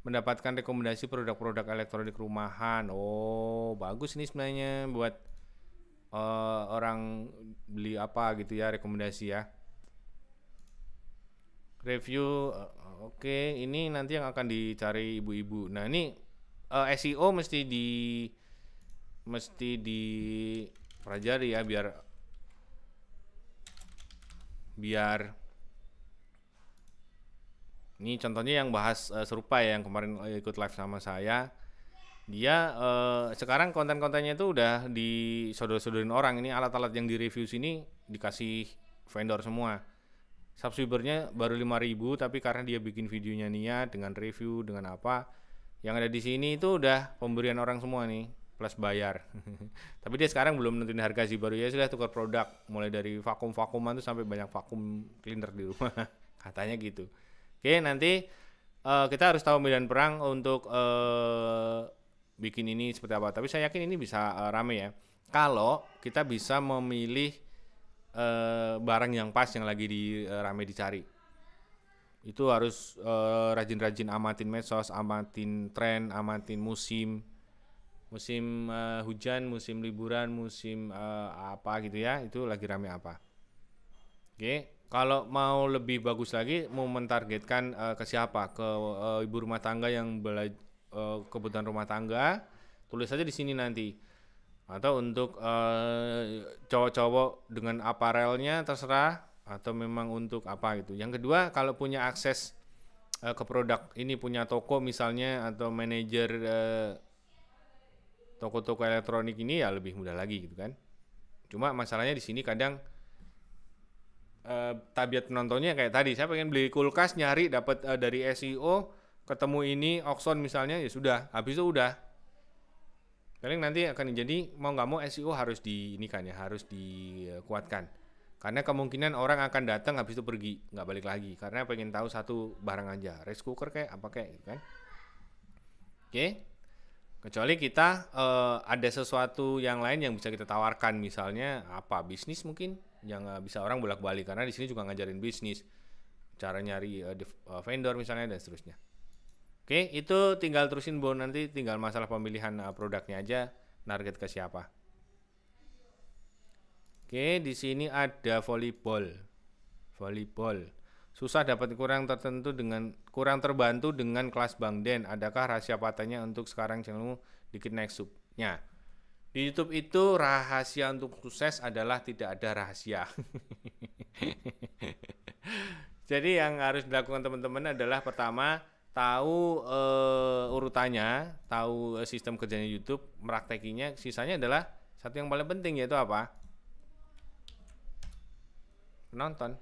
mendapatkan rekomendasi produk-produk elektronik rumahan. Oh, bagus nih sebenarnya buat uh, orang beli apa gitu ya rekomendasi ya review uh, oke okay. ini nanti yang akan dicari ibu-ibu nah ini uh, eh, SEO mesti di mesti dipelajari ya biar biar ini contohnya yang bahas uh, serupa ya yang kemarin ikut live sama saya dia uh, sekarang konten-kontennya itu udah disodor-sodorin orang ini alat-alat yang direview sini dikasih vendor semua subscribernya baru 5000 tapi karena dia bikin videonya niat dengan review dengan apa yang ada di sini itu udah pemberian orang semua nih plus bayar [LAUGHS] tapi dia sekarang belum nentuin harga sih baru ya sudah tukar produk mulai dari vakum-vakuman tuh sampai banyak vakum cleaner di rumah [LAUGHS] katanya gitu oke nanti uh, kita harus tahu medan perang untuk uh, bikin ini seperti apa. Tapi saya yakin ini bisa uh, rame ya. Kalau kita bisa memilih uh, barang yang pas yang lagi di uh, rame dicari. Itu harus rajin rajin-rajin amatin medsos, amatin tren, amatin musim. Musim uh, hujan, musim liburan, musim uh, apa gitu ya, itu lagi rame apa. Oke. Okay kalau mau lebih bagus lagi mau mentargetkan uh, ke siapa ke uh, ibu rumah tangga yang belajar Eh, kebutuhan rumah tangga, tulis saja di sini nanti. Atau untuk uh, cowok-cowok dengan aparelnya terserah atau memang untuk apa gitu. Yang kedua, kalau punya akses uh, ke produk ini punya toko misalnya atau manajer uh, toko-toko elektronik ini ya lebih mudah lagi gitu kan. Cuma masalahnya di sini kadang uh, tabiat penontonnya kayak tadi saya pengen beli kulkas nyari dapat uh, dari SEO ketemu ini Oxon misalnya ya sudah habis itu udah paling nanti akan jadi mau nggak mau SEO harus di ini kan ya harus dikuatkan karena kemungkinan orang akan datang habis itu pergi nggak balik lagi karena pengen tahu satu barang aja rice cooker kayak apa kayak gitu kan oke kecuali kita uh, ada sesuatu yang lain yang bisa kita tawarkan misalnya apa bisnis mungkin yang uh, bisa orang bolak-balik karena di sini juga ngajarin bisnis cara nyari uh, vendor misalnya dan seterusnya Oke, itu tinggal terusin Bu nanti tinggal masalah pemilihan eh, produknya aja target ke siapa. Oke, di sini ada volleyball. Volleyball. Susah dapat kurang tertentu dengan kurang terbantu dengan kelas Bang Den. Adakah rahasia patahnya untuk sekarang channelmu dikit naik subnya? Di YouTube itu rahasia untuk sukses adalah tidak ada rahasia. [LAUGHS] Jadi yang harus dilakukan teman-teman adalah pertama tahu uh, urutannya, tahu eh, sistem kerjanya YouTube, meraktekinya, sisanya adalah satu yang paling penting yaitu apa? Penonton.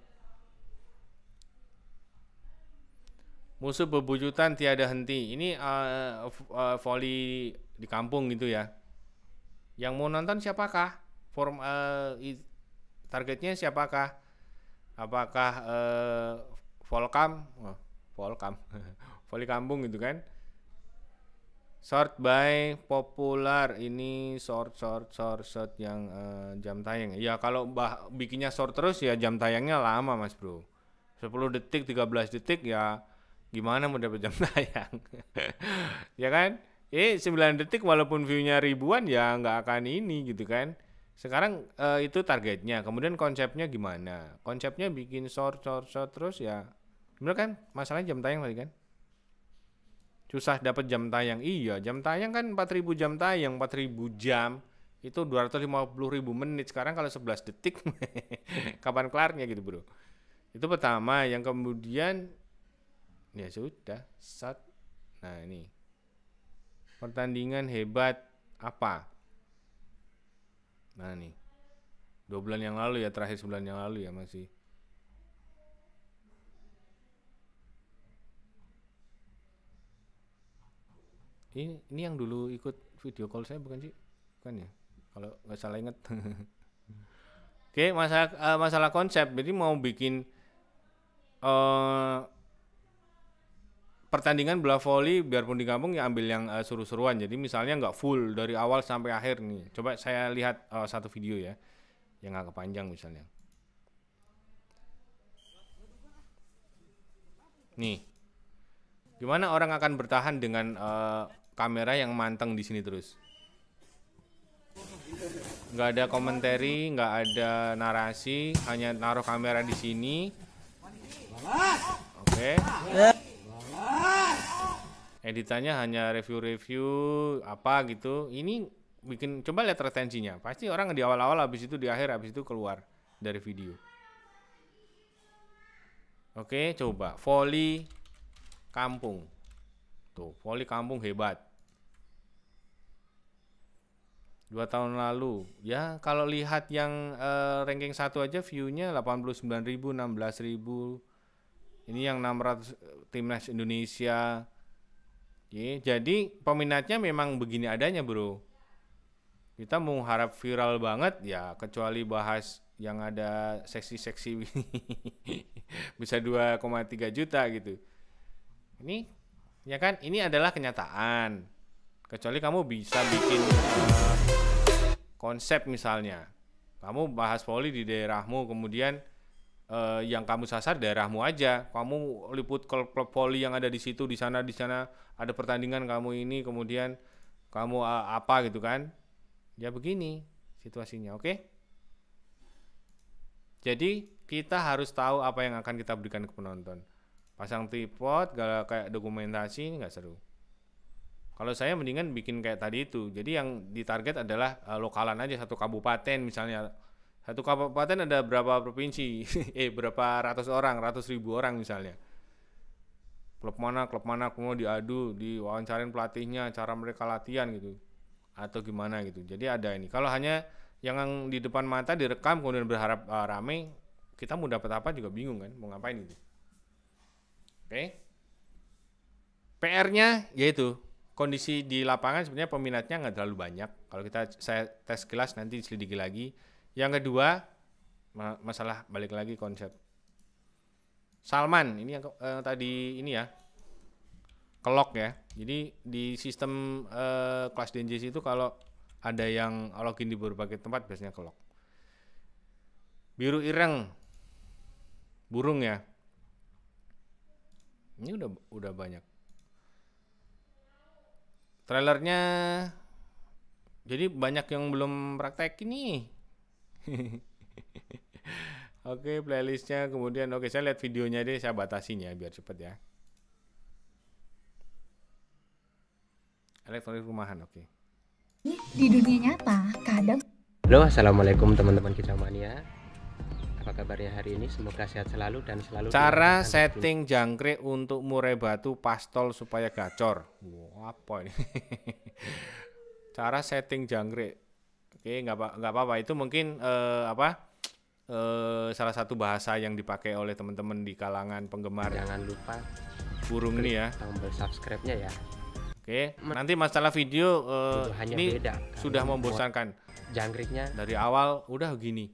Musuh bebujutan tiada henti. Ini uh, eh, uh, volley di kampung gitu ya. Yang mau nonton siapakah? Form uh, targetnya siapakah? Apakah uh, Volcam? Oh, Volcam. [LAUGHS] voli kambung gitu kan Sort by popular ini short short short short yang uh, jam tayang. Ya kalau bah bikinnya short terus ya jam tayangnya lama Mas Bro. 10 detik, 13 detik ya gimana mau dapat jam [LAUGHS] tayang. ya kan? Eh 9 detik walaupun viewnya ribuan ya nggak akan ini gitu kan. Sekarang uh, itu targetnya. Kemudian konsepnya gimana? Konsepnya bikin short short short terus ya. Bener kan? Masalahnya jam tayang tadi kan? susah dapat jam tayang iya jam tayang kan 4000 jam tayang 4000 jam itu 250 ribu menit sekarang kalau 11 detik [LAUGHS] kapan kelarnya gitu bro itu pertama yang kemudian ya sudah set. nah ini pertandingan hebat apa nah nih dua bulan yang lalu ya terakhir sebulan yang lalu ya masih ini ini yang dulu ikut video call saya bukan sih bukan ya kalau nggak salah inget [LAUGHS] oke masalah uh, masalah konsep jadi mau bikin uh, pertandingan bola voli biarpun di kampung ya ambil yang uh, seru-seruan jadi misalnya nggak full dari awal sampai akhir nih coba saya lihat uh, satu video ya yang agak panjang misalnya nih gimana orang akan bertahan dengan uh, kamera yang manteng di sini terus. Nggak ada komentari, nggak ada narasi, hanya naruh kamera di sini. Oke. Okay. Editannya hanya review-review apa gitu. Ini bikin coba lihat retensinya. Pasti orang di awal-awal habis itu di akhir habis itu keluar dari video. Oke, coba volley kampung. Tuh, volley kampung hebat dua tahun lalu ya kalau lihat yang uh, ranking satu aja viewnya 89 ribu 16 ribu ini yang 600 eh, timnas Indonesia jadi peminatnya memang begini adanya bro kita mau harap viral banget ya kecuali bahas yang ada seksi-seksi [LAUGHS] bisa 2,3 juta gitu ini ya kan ini adalah kenyataan kecuali kamu bisa bikin uh, konsep misalnya kamu bahas poli di daerahmu kemudian eh, yang kamu sasar daerahmu aja kamu liput klub-klub poli yang ada di situ di sana di sana ada pertandingan kamu ini kemudian kamu apa gitu kan ya begini situasinya oke okay? jadi kita harus tahu apa yang akan kita berikan ke penonton pasang tripod kayak dokumentasi ini nggak seru kalau saya mendingan bikin kayak tadi itu. Jadi yang ditarget adalah uh, lokalan aja satu kabupaten misalnya. Satu kabupaten ada berapa provinsi? [LAUGHS] eh berapa ratus orang, ratus ribu orang misalnya. Klub mana, klub mana, mau diadu, diwawancarin pelatihnya, cara mereka latihan gitu. Atau gimana gitu. Jadi ada ini. Kalau hanya yang di depan mata direkam kemudian berharap uh, rame, kita mau dapat apa juga bingung kan, mau ngapain gitu. Oke. Okay. PR-nya yaitu kondisi di lapangan sebenarnya peminatnya nggak terlalu banyak. Kalau kita saya tes kelas nanti diselidiki lagi. Yang kedua masalah balik lagi konsep Salman ini yang eh, tadi ini ya kelok ya. Jadi di sistem eh, kelas DNJC itu kalau ada yang login di berbagai tempat biasanya kelok. Biru ireng burung ya. Ini udah udah banyak trailernya jadi banyak yang belum praktek ini [LAUGHS] oke okay, playlistnya kemudian oke okay, saya lihat videonya deh saya batasin ya biar cepet ya elektronik rumahan oke okay. di dunia nyata kadang halo assalamualaikum teman-teman mania apa kabarnya hari ini? Semoga sehat selalu dan selalu Cara setting jangkrik untuk murai batu pastol supaya gacor. Wow, apa ini? [LAUGHS] Cara setting jangkrik. Oke, nggak apa-apa. Itu mungkin uh, apa? Uh, salah satu bahasa yang dipakai oleh teman-teman di kalangan penggemar. Jangan lupa burung ini ya. Tombol subscribe-nya ya. Oke, nanti masalah video uh, ini beda, sudah membosankan jangkriknya dari awal udah gini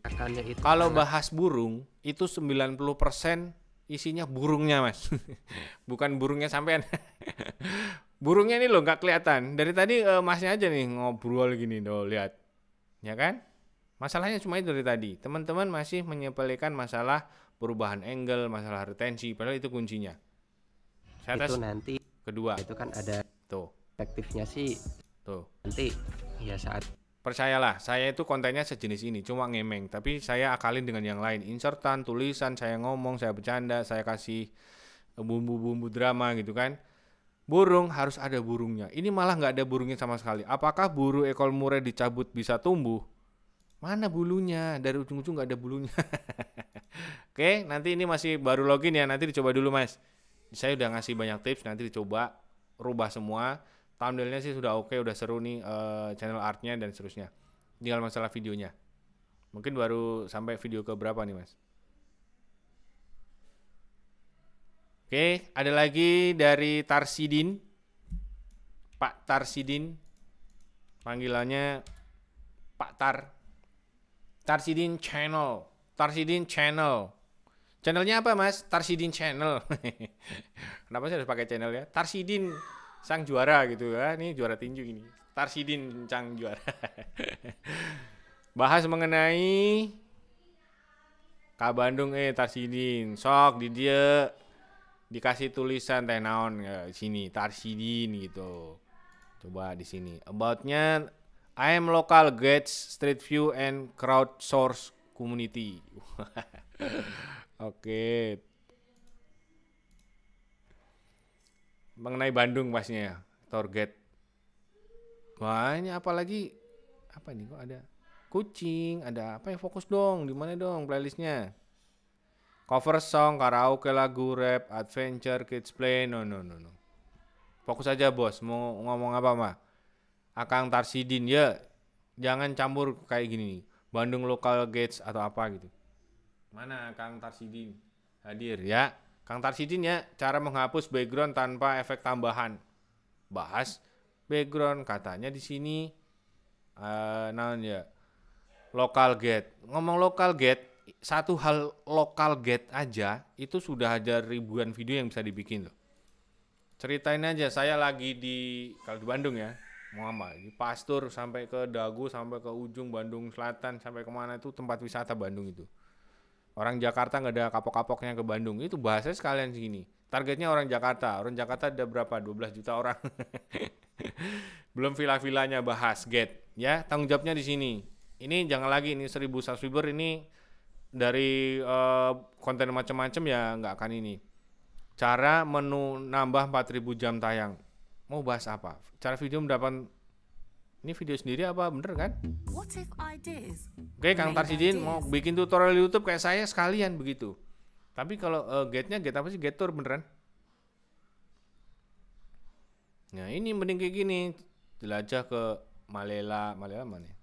kalau bahas burung itu 90% isinya burungnya mas [LAUGHS] bukan burungnya sampean [LAUGHS] burungnya ini lo nggak kelihatan dari tadi uh, masnya aja nih ngobrol gini lo lihat ya kan masalahnya cuma itu dari tadi teman-teman masih menyepelekan masalah perubahan angle masalah retensi padahal itu kuncinya saya tes itu nanti kedua itu kan ada tuh efektifnya sih tuh nanti ya saat Percayalah, saya itu kontennya sejenis ini, cuma ngemeng. Tapi saya akalin dengan yang lain. Insertan, tulisan, saya ngomong, saya bercanda, saya kasih eh, bumbu-bumbu drama gitu kan. Burung harus ada burungnya. Ini malah nggak ada burungnya sama sekali. Apakah buru ekor murai dicabut bisa tumbuh? Mana bulunya? Dari ujung-ujung nggak ada bulunya. [LAUGHS] Oke, nanti ini masih baru login ya. Nanti dicoba dulu mas. Saya udah ngasih banyak tips, nanti dicoba rubah semua thumbnailnya sih sudah oke okay, udah seru nih uh, channel artnya dan seterusnya tinggal masalah videonya mungkin baru sampai video ke berapa nih mas oke okay, ada lagi dari Tarsidin Pak Tarsidin panggilannya Pak Tar Tarsidin Channel Tarsidin Channel channelnya apa mas Tarsidin Channel [LAUGHS] kenapa saya harus pakai channel ya Tarsidin sang juara gitu ya. Ini juara tinju ini. Tarsidin sang juara. [LAUGHS] Bahas mengenai Kak Bandung eh Tarsidin, sok di dia dikasih tulisan teh naon ya, sini Tarsidin gitu. Coba di sini. Aboutnya I am local gates street view and crowdsource community. [LAUGHS] Oke, okay. mengenai Bandung pastinya ya, target banyak apalagi apa ini kok ada kucing ada apa ya fokus dong di mana dong playlistnya cover song karaoke lagu rap adventure kids play no no no no fokus aja bos mau ngomong apa mah Akang Tarsidin ya jangan campur kayak gini nih Bandung Local Gates atau apa gitu mana Akang Tarsidin hadir ya Kang Tarsidin ya, cara menghapus background tanpa efek tambahan. Bahas background katanya di sini eh uh, nah ya Local gate. Ngomong local gate, satu hal local gate aja itu sudah ada ribuan video yang bisa dibikin loh. Ceritain aja saya lagi di kalau di Bandung ya, Muhammad di Pastur sampai ke dagu sampai ke ujung Bandung Selatan sampai kemana itu tempat wisata Bandung itu Orang Jakarta nggak ada kapok-kapoknya ke Bandung. Itu bahasanya sekalian segini. Targetnya orang Jakarta. Orang Jakarta ada berapa? 12 juta orang. [LAUGHS] Belum villa-villanya bahas get. Ya, tanggung jawabnya di sini. Ini jangan lagi ini 1000 subscriber ini dari uh, konten macam-macam ya nggak akan ini. Cara menu nambah 4000 jam tayang. Mau bahas apa? Cara video mendapatkan ini video sendiri apa bener kan? Oke, Kang Tarsidin mau bikin tutorial YouTube kayak saya sekalian begitu. Tapi kalau uh, gate-nya gate apa sih? Gate tour beneran? Nah, ini mending kayak gini. Jelajah ke Malela, Malela mana? Ya?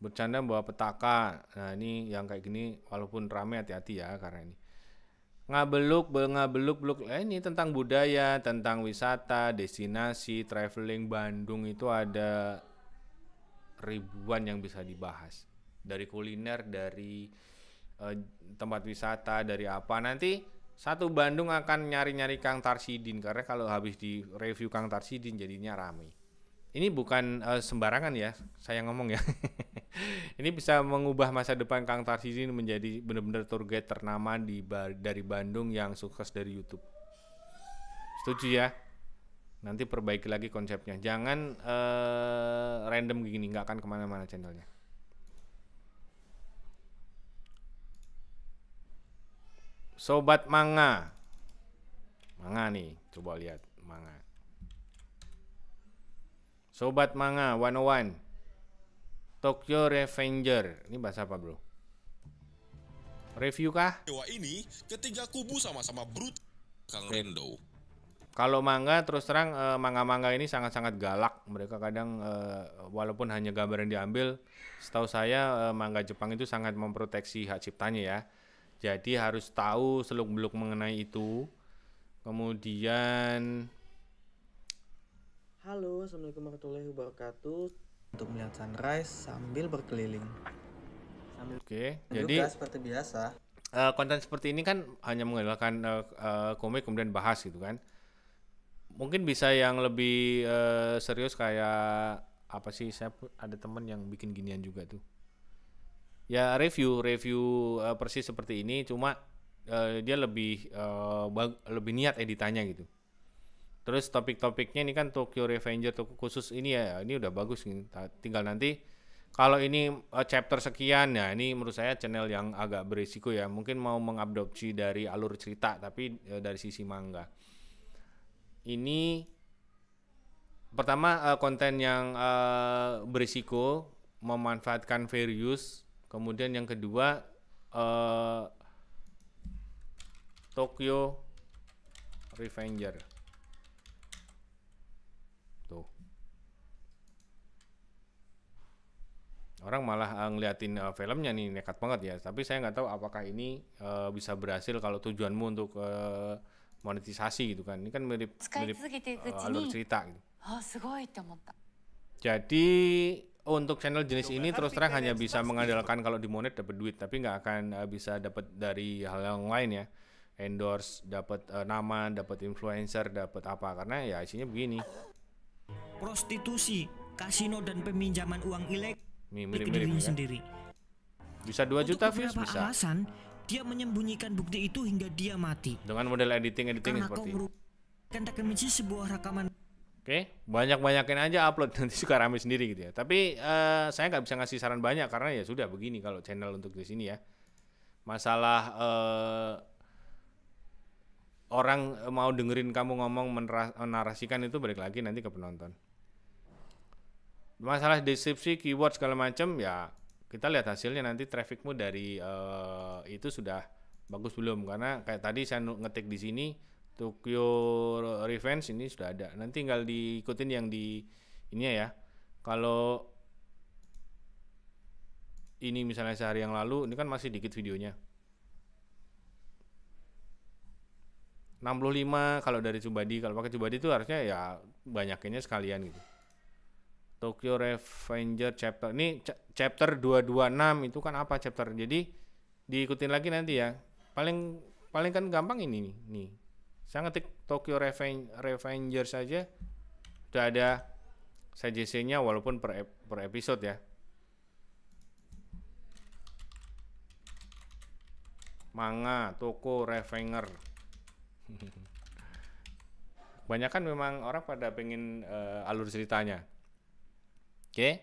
Bercanda bawa petaka. Nah, ini yang kayak gini walaupun rame hati-hati ya karena ini ngabeluk ngabeluk beluk eh, ini tentang budaya tentang wisata destinasi traveling Bandung itu ada ribuan yang bisa dibahas dari kuliner dari eh, tempat wisata dari apa nanti satu Bandung akan nyari-nyari Kang Tarsidin karena kalau habis di review Kang Tarsidin jadinya rame ini bukan uh, sembarangan ya, saya ngomong ya. [LAUGHS] ini bisa mengubah masa depan Kang Tarsizi menjadi benar-benar tour guide ternama di dari Bandung yang sukses dari YouTube. Setuju ya? Nanti perbaiki lagi konsepnya. Jangan uh, random gini, nggak akan kemana-mana channelnya. Sobat Manga, Manga nih, coba lihat Manga. Sobat Manga 101 Tokyo Revenger Ini bahasa apa bro? Review kah? Dewa ini ketiga kubu sama-sama brut Kang Rendo kalau manga terus terang eh, manga-manga ini sangat-sangat galak. Mereka kadang eh, walaupun hanya gambar yang diambil, setahu saya eh, manga Jepang itu sangat memproteksi hak ciptanya ya. Jadi harus tahu seluk-beluk mengenai itu. Kemudian Halo, Assalamualaikum warahmatullahi wabarakatuh. Untuk melihat sunrise sambil berkeliling. Sambil Oke, okay, jadi seperti biasa. Uh, konten seperti ini kan hanya mengandalkan uh, uh, komik kemudian bahas gitu kan. Mungkin bisa yang lebih uh, serius kayak apa sih? Saya ada teman yang bikin ginian juga tuh. Ya review review uh, persis seperti ini, cuma uh, dia lebih uh, lebih niat editannya gitu Terus topik-topiknya ini kan Tokyo Revenger Tokyo khusus ini ya, ini udah bagus nih. Tinggal nanti kalau ini eh, chapter sekian ya, ini menurut saya channel yang agak berisiko ya. Mungkin mau mengadopsi dari alur cerita tapi eh, dari sisi manga. Ini pertama eh, konten yang berisiko memanfaatkan fair Kemudian yang kedua Tokyo Revenger orang malah eh, ngeliatin uh, filmnya nih nekat banget ya tapi saya nggak tahu apakah ini uh, bisa berhasil kalau tujuanmu untuk uh, monetisasi gitu kan ini kan mirip mirip uh, alur cerita gitu ah, jadi untuk channel jenis ini kan terus terang hanya bisa mengandalkan kalau di monet dapat duit tapi nggak akan uh, bisa dapat dari hal yang lain ya endorse dapat uh, nama dapat influencer dapat apa karena ya isinya begini prostitusi kasino dan peminjaman uang ilegal mirip, di dirinya ya kan? sendiri. Bisa 2 Untuk views bisa. Alasan, dia menyembunyikan bukti itu hingga dia mati. Dengan model editing editing Karena seperti. tak Takemichi sebuah rekaman. Oke, okay. banyak-banyakin aja upload [LAUGHS] nanti suka rame sendiri gitu ya. Tapi uh, saya nggak bisa ngasih saran banyak karena ya sudah begini kalau channel untuk di sini ya. Masalah uh, orang mau dengerin kamu ngomong menarasikan itu balik lagi nanti ke penonton masalah deskripsi keyword segala macam ya kita lihat hasilnya nanti trafficmu dari uh, itu sudah bagus belum karena kayak tadi saya ngetik di sini Tokyo Revenge ini sudah ada nanti tinggal diikutin yang di ini ya, ya kalau ini misalnya sehari yang lalu ini kan masih dikit videonya 65 kalau dari Cubadi kalau pakai Cubadi itu harusnya ya banyaknya sekalian gitu Tokyo Revenger chapter. Ini chapter 226 itu kan apa chapter? Jadi diikutin lagi nanti ya. Paling paling kan gampang ini nih. nih. Saya ngetik Tokyo Reven Revenger saja udah ada CJC-nya walaupun per, ep per episode ya. Manga, toko Revenger. [LAUGHS] Banyak kan memang orang pada pengen uh, alur ceritanya. Oke.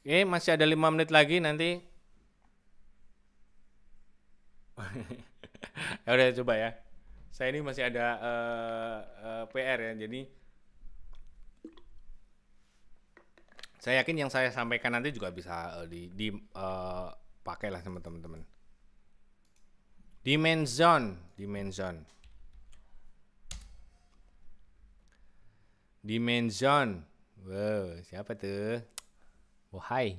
Oke, masih ada lima menit lagi nanti. [LAUGHS] ya udah coba ya. Saya ini masih ada uh, eh, uh, eh, PR ya. Jadi saya yakin yang saya sampaikan nanti juga bisa uh, di di uh, pakailah sama teman-teman. Dimension, dimension. Dimension. Wow, siapa tuh? Bohai.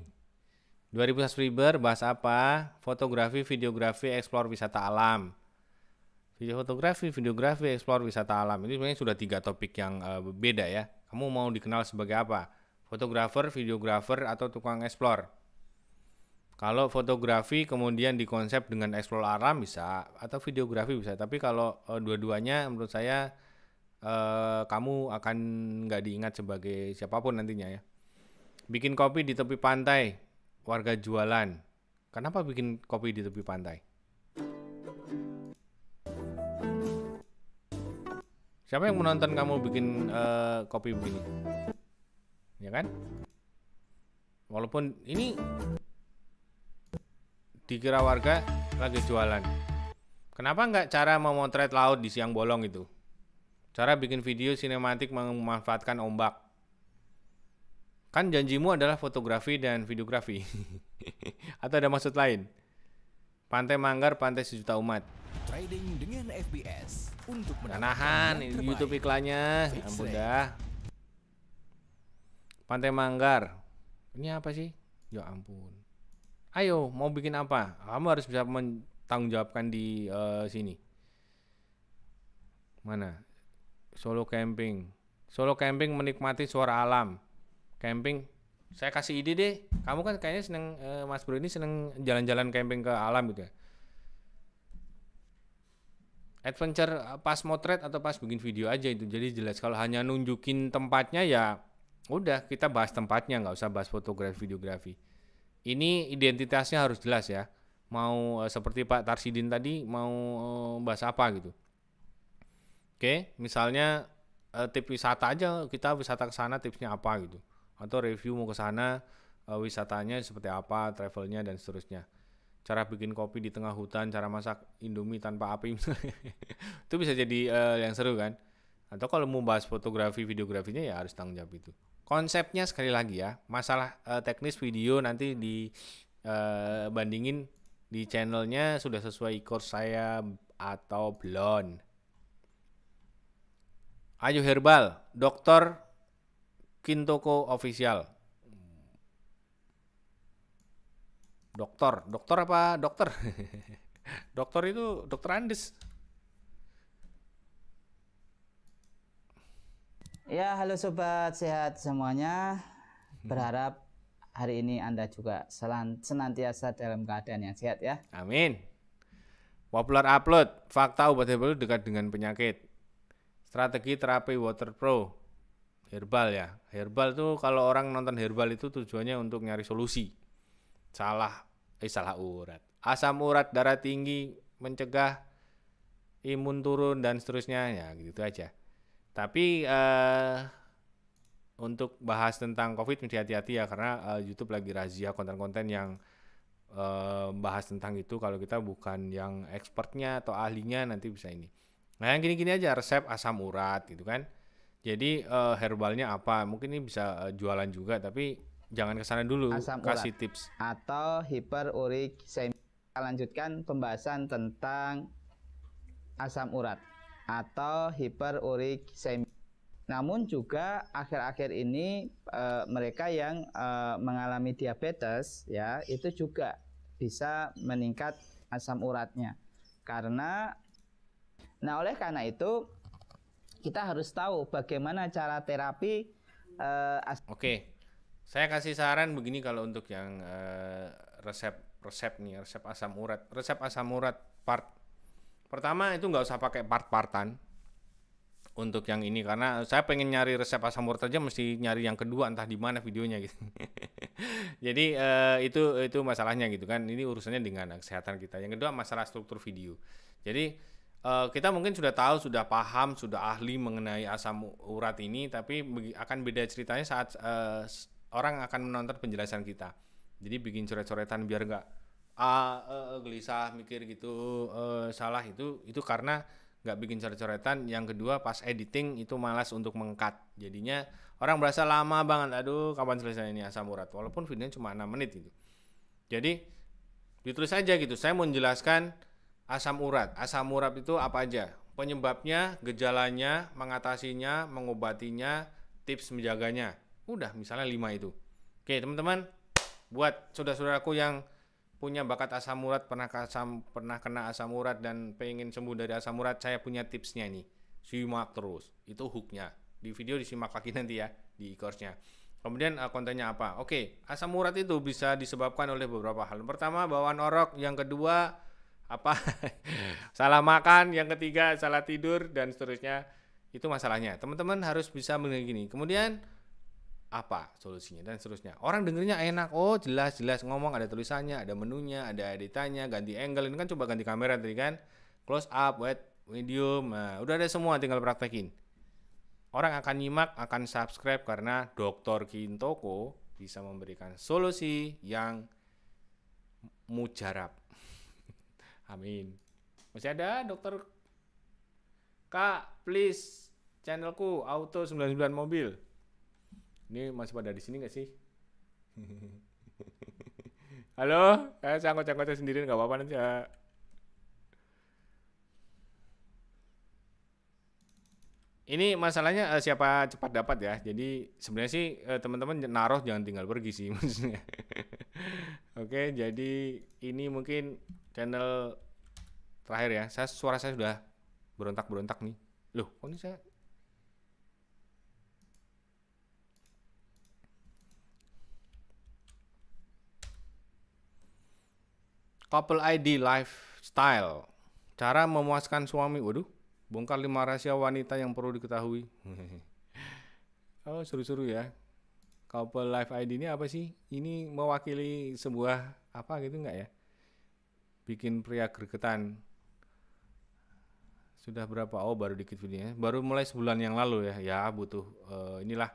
2000 subscriber bahas apa? Fotografi, videografi, eksplor wisata alam. Video fotografi, videografi, eksplor wisata alam. Ini sebenarnya sudah tiga topik yang uh, beda ya. Kamu mau dikenal sebagai apa? Fotografer, videografer, atau tukang eksplor? Kalau fotografi kemudian dikonsep dengan eksplor alam bisa, atau videografi bisa. Tapi kalau uh, dua-duanya menurut saya uh, kamu akan nggak diingat sebagai siapapun nantinya ya. Bikin kopi di tepi pantai, warga jualan. Kenapa bikin kopi di tepi pantai? Siapa yang menonton kamu bikin uh, kopi begini? Ya kan? Walaupun ini dikira warga lagi jualan. Kenapa nggak cara memotret laut di siang bolong itu? Cara bikin video sinematik memanfaatkan ombak. Kan janjimu adalah fotografi dan videografi. [LAUGHS] Atau ada maksud lain? Pantai Manggar, Pantai Sejuta Umat. Trading dengan FPS untuk menahan YouTube iklannya. Ya ampun dah. Pantai Manggar. Ini apa sih? Ya ampun. Ayo, mau bikin apa? Kamu harus bisa menanggung jawabkan di uh, sini. Mana? Solo camping. Solo camping menikmati suara alam. Camping. Saya kasih ide deh. Kamu kan kayaknya seneng eh, Mas Bro ini seneng jalan-jalan camping ke alam gitu ya. Adventure eh, pas motret atau pas bikin video aja itu. Jadi jelas kalau hanya nunjukin tempatnya ya udah kita bahas tempatnya nggak usah bahas fotografi videografi. Ini identitasnya harus jelas ya. Mau eh, seperti Pak Tarsidin tadi mau eh, bahas apa gitu Oke, misalnya uh, tip wisata aja kita wisata ke sana tipsnya apa gitu. Atau review mau ke sana uh, wisatanya seperti apa, travelnya dan seterusnya. Cara bikin kopi di tengah hutan, cara masak indomie tanpa api [LAUGHS] itu bisa jadi uh, yang seru kan. Atau kalau mau bahas fotografi, videografinya ya harus tanggung jawab itu. Konsepnya sekali lagi ya, masalah uh, teknis video nanti di uh, bandingin di channelnya sudah sesuai course saya atau belum. Ayu Herbal, Dokter Kintoko Official. Dokter, dokter apa? Dokter. [LAUGHS] dokter itu dokter Andes. Ya, halo sobat sehat semuanya. Berharap hari ini Anda juga senantiasa dalam keadaan yang sehat ya. Amin. Popular upload fakta obat herbal dekat dengan penyakit. Strategi terapi Water Pro. Herbal ya. Herbal tuh kalau orang nonton herbal itu tujuannya untuk nyari solusi. Salah eh salah urat. Asam urat darah tinggi mencegah imun turun dan seterusnya ya gitu aja. Tapi eh untuk bahas tentang COVID mesti hati-hati ya karena uh, YouTube lagi razia konten-konten yang uh, bahas tentang itu kalau kita bukan yang expertnya atau ahlinya nanti bisa ini. Nah, yang gini-gini aja resep asam urat gitu kan. Jadi uh, herbalnya apa? Mungkin ini bisa uh, jualan juga tapi jangan ke sana dulu. Asam Kasih urat. tips. Atau hiperurik saya lanjutkan pembahasan tentang asam urat atau semi. Namun juga akhir-akhir ini uh, mereka yang uh, mengalami diabetes ya itu juga bisa meningkat asam uratnya. Karena Nah, oleh karena itu kita harus tahu bagaimana cara terapi uh, Oke. Okay. Saya kasih saran begini kalau untuk yang uh, resep resep nih, resep asam urat. Resep asam urat part pertama itu nggak usah pakai part-partan untuk yang ini karena saya pengen nyari resep asam urat aja mesti nyari yang kedua entah di mana videonya gitu. [LAUGHS] Jadi uh, itu itu masalahnya gitu kan. Ini urusannya dengan kesehatan kita. Yang kedua masalah struktur video. Jadi Eh, kita mungkin sudah tahu, sudah paham, sudah ahli mengenai asam urat ini, tapi akan beda ceritanya saat uh, orang akan menonton penjelasan kita. Jadi bikin coret-coretan biar nggak ah uh, gelisah mikir gitu uh, salah itu itu karena nggak bikin coret-coretan. Yang kedua pas editing itu malas untuk mengkat. Jadinya orang berasa lama banget. Aduh kapan selesai ini asam urat. Walaupun videonya cuma 6 menit gitu. Jadi ditulis aja gitu. Saya mau menjelaskan Asam urat. Asam urat itu apa aja? Penyebabnya, gejalanya, mengatasinya, mengobatinya, tips menjaganya. Udah, misalnya lima itu. Oke, teman-teman, buat saudara-saudaraku yang punya bakat asam urat, pernah ke asam, pernah kena asam urat dan pengen sembuh dari asam urat, saya punya tipsnya nih. Simak terus. Itu hooknya. Di video disimak lagi nanti ya di e-course-nya. Kemudian eh, kontennya apa? Oke, asam urat itu bisa disebabkan oleh beberapa hal. Pertama, bawaan orok, yang kedua apa hmm. [LAUGHS] salah makan, yang ketiga salah tidur dan seterusnya. Itu masalahnya. Teman-teman harus bisa begini Kemudian apa solusinya dan seterusnya. Orang dengernya enak, oh jelas-jelas ngomong ada tulisannya, ada menunya, ada editannya, ganti angle ini kan coba ganti kamera tadi kan. Close up, wet, medium, nah, udah ada semua tinggal praktekin. Orang akan nyimak, akan subscribe karena dokter Kintoko bisa memberikan solusi yang mujarab. Amin. Masih ada dokter Kak, please channelku auto 99 mobil. Ini masih pada di sini nggak sih? [LAUGHS] Halo, saya eh, angkot sendiri nggak apa-apa nanti eh. Ini masalahnya uh, siapa cepat dapat ya. Jadi sebenarnya sih uh, teman-teman naruh jangan tinggal pergi sih [LAUGHS] maksudnya. Oke, jadi ini mungkin channel terakhir ya saya suara saya sudah berontak berontak nih loh kok ini saya couple ID lifestyle cara memuaskan suami waduh bongkar lima rahasia wanita yang perlu diketahui [LAUGHS] oh seru-seru ya couple life ID ini apa sih ini mewakili sebuah apa gitu nggak ya bikin pria gregetan sudah berapa? Oh, baru dikit videonya. Baru mulai sebulan yang lalu ya. Ya, butuh uh, inilah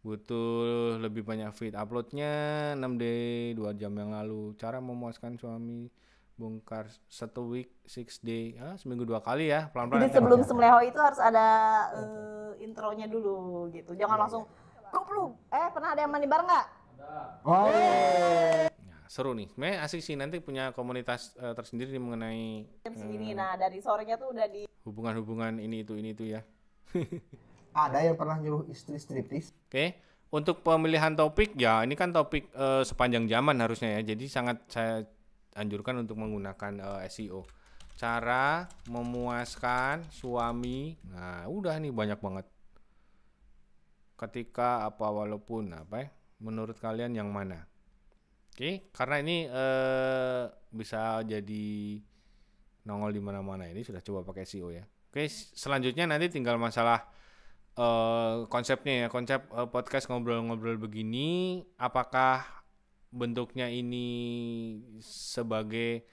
butuh lebih banyak feed uploadnya 6D 2 jam yang lalu cara memuaskan suami bongkar satu week six day ah, seminggu dua kali ya pelan pelan jadi sebelum semleho itu harus ada uh, intronya dulu gitu jangan iya, langsung iya. goblok eh pernah ada yang mandi bareng nggak oh iya seru nih. me asik sih nanti punya komunitas uh, tersendiri mengenai eh, sendiri. Uh, nah, dari sorenya tuh udah di hubungan-hubungan ini itu ini itu ya. [LAUGHS] Ada yang pernah nyuruh istri striptis? Oke. Okay. Untuk pemilihan topik ya ini kan topik uh, sepanjang zaman harusnya ya. Jadi sangat saya anjurkan untuk menggunakan uh, SEO. Cara memuaskan suami. Nah, udah nih banyak banget. Ketika apa walaupun apa ya? Menurut kalian yang mana? Oke, karena ini uh, bisa jadi nongol di mana-mana ini sudah coba pakai SEO ya. Oke, selanjutnya nanti tinggal masalah Uh, konsepnya ya, konsep uh, podcast ngobrol-ngobrol begini apakah bentuknya ini sebagai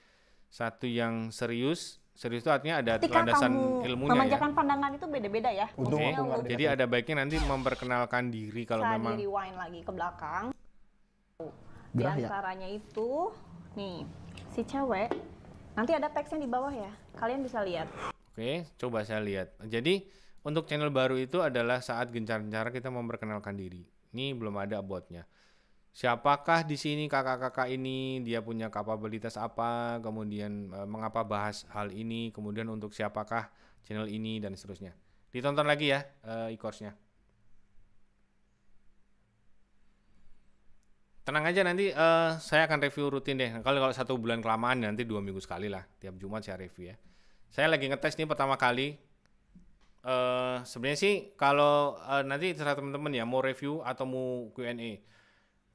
satu yang serius serius itu artinya ada Ketika landasan kamu ilmunya ya. memanjakan pandangan itu beda-beda ya. oke okay. Jadi ada baiknya nanti memperkenalkan diri kalau Saya memang. Rewind lagi ke belakang. Di ya? antaranya ya? itu nih si cewek nanti ada teksnya di bawah ya. Kalian bisa lihat. Oke, coba saya lihat. Jadi untuk channel baru itu adalah saat gencar-gencar kita memperkenalkan diri. Ini belum ada botnya. Siapakah di sini kakak-kakak ini? Dia punya kapabilitas apa? Kemudian eh, mengapa bahas hal ini? Kemudian untuk siapakah channel ini dan seterusnya. Ditonton lagi ya eh, e-course-nya. Tenang aja nanti uh, saya akan review rutin deh. Nah, kalau kalau satu bulan kelamaan nanti dua minggu sekali lah. Tiap Jumat saya review ya. Saya lagi ngetes nih pertama kali. Uh, Sebenarnya sih kalau uh, nanti terserah teman-teman ya mau review atau mau Q&A.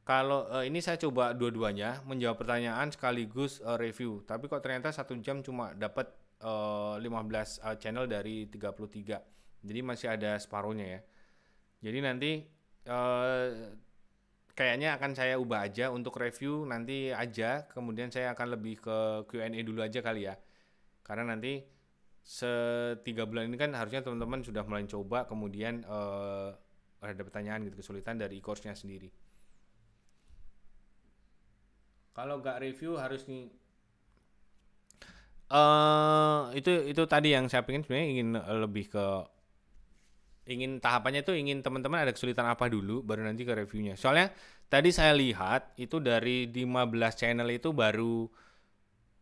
Kalau uh, ini saya coba dua-duanya menjawab pertanyaan sekaligus uh, review. Tapi kok ternyata satu jam cuma dapat uh, 15 uh, channel dari 33. Jadi masih ada separuhnya ya. Jadi nanti uh, kayaknya akan saya ubah aja untuk review nanti aja kemudian saya akan lebih ke Q&A dulu aja kali ya karena nanti setiga bulan ini kan harusnya teman-teman sudah mulai coba kemudian uh, ada pertanyaan gitu kesulitan dari e-course-nya sendiri kalau nggak review harus nih uh, itu itu tadi yang saya pingin sebenarnya ingin eh, lebih ke ingin tahapannya itu ingin teman-teman ada kesulitan apa dulu baru nanti ke reviewnya. Soalnya tadi saya lihat itu dari 15 channel itu baru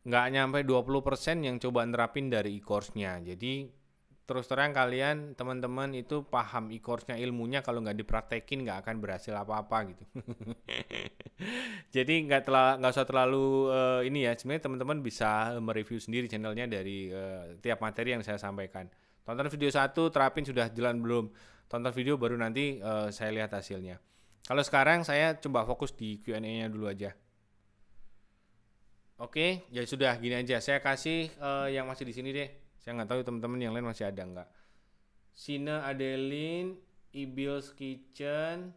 nggak nyampe 20% yang coba nerapin dari e-course-nya. Jadi terus terang kalian teman-teman itu paham e-course-nya ilmunya kalau nggak dipraktekin nggak akan berhasil apa-apa gitu. [LAUGHS] Jadi nggak telah nggak usah terlalu uh, ini ya. Sebenarnya teman-teman bisa mereview sendiri channelnya dari uh, tiap materi yang saya sampaikan. Tonton video satu, terapin sudah jalan belum. Tonton video baru nanti uh, saya lihat hasilnya. Kalau sekarang saya coba fokus di Q&A-nya dulu aja. Oke, ya sudah gini aja. Saya kasih uh, yang masih di sini deh. Saya nggak tahu teman-teman yang lain masih ada nggak. Sina Adeline, Ibios Kitchen.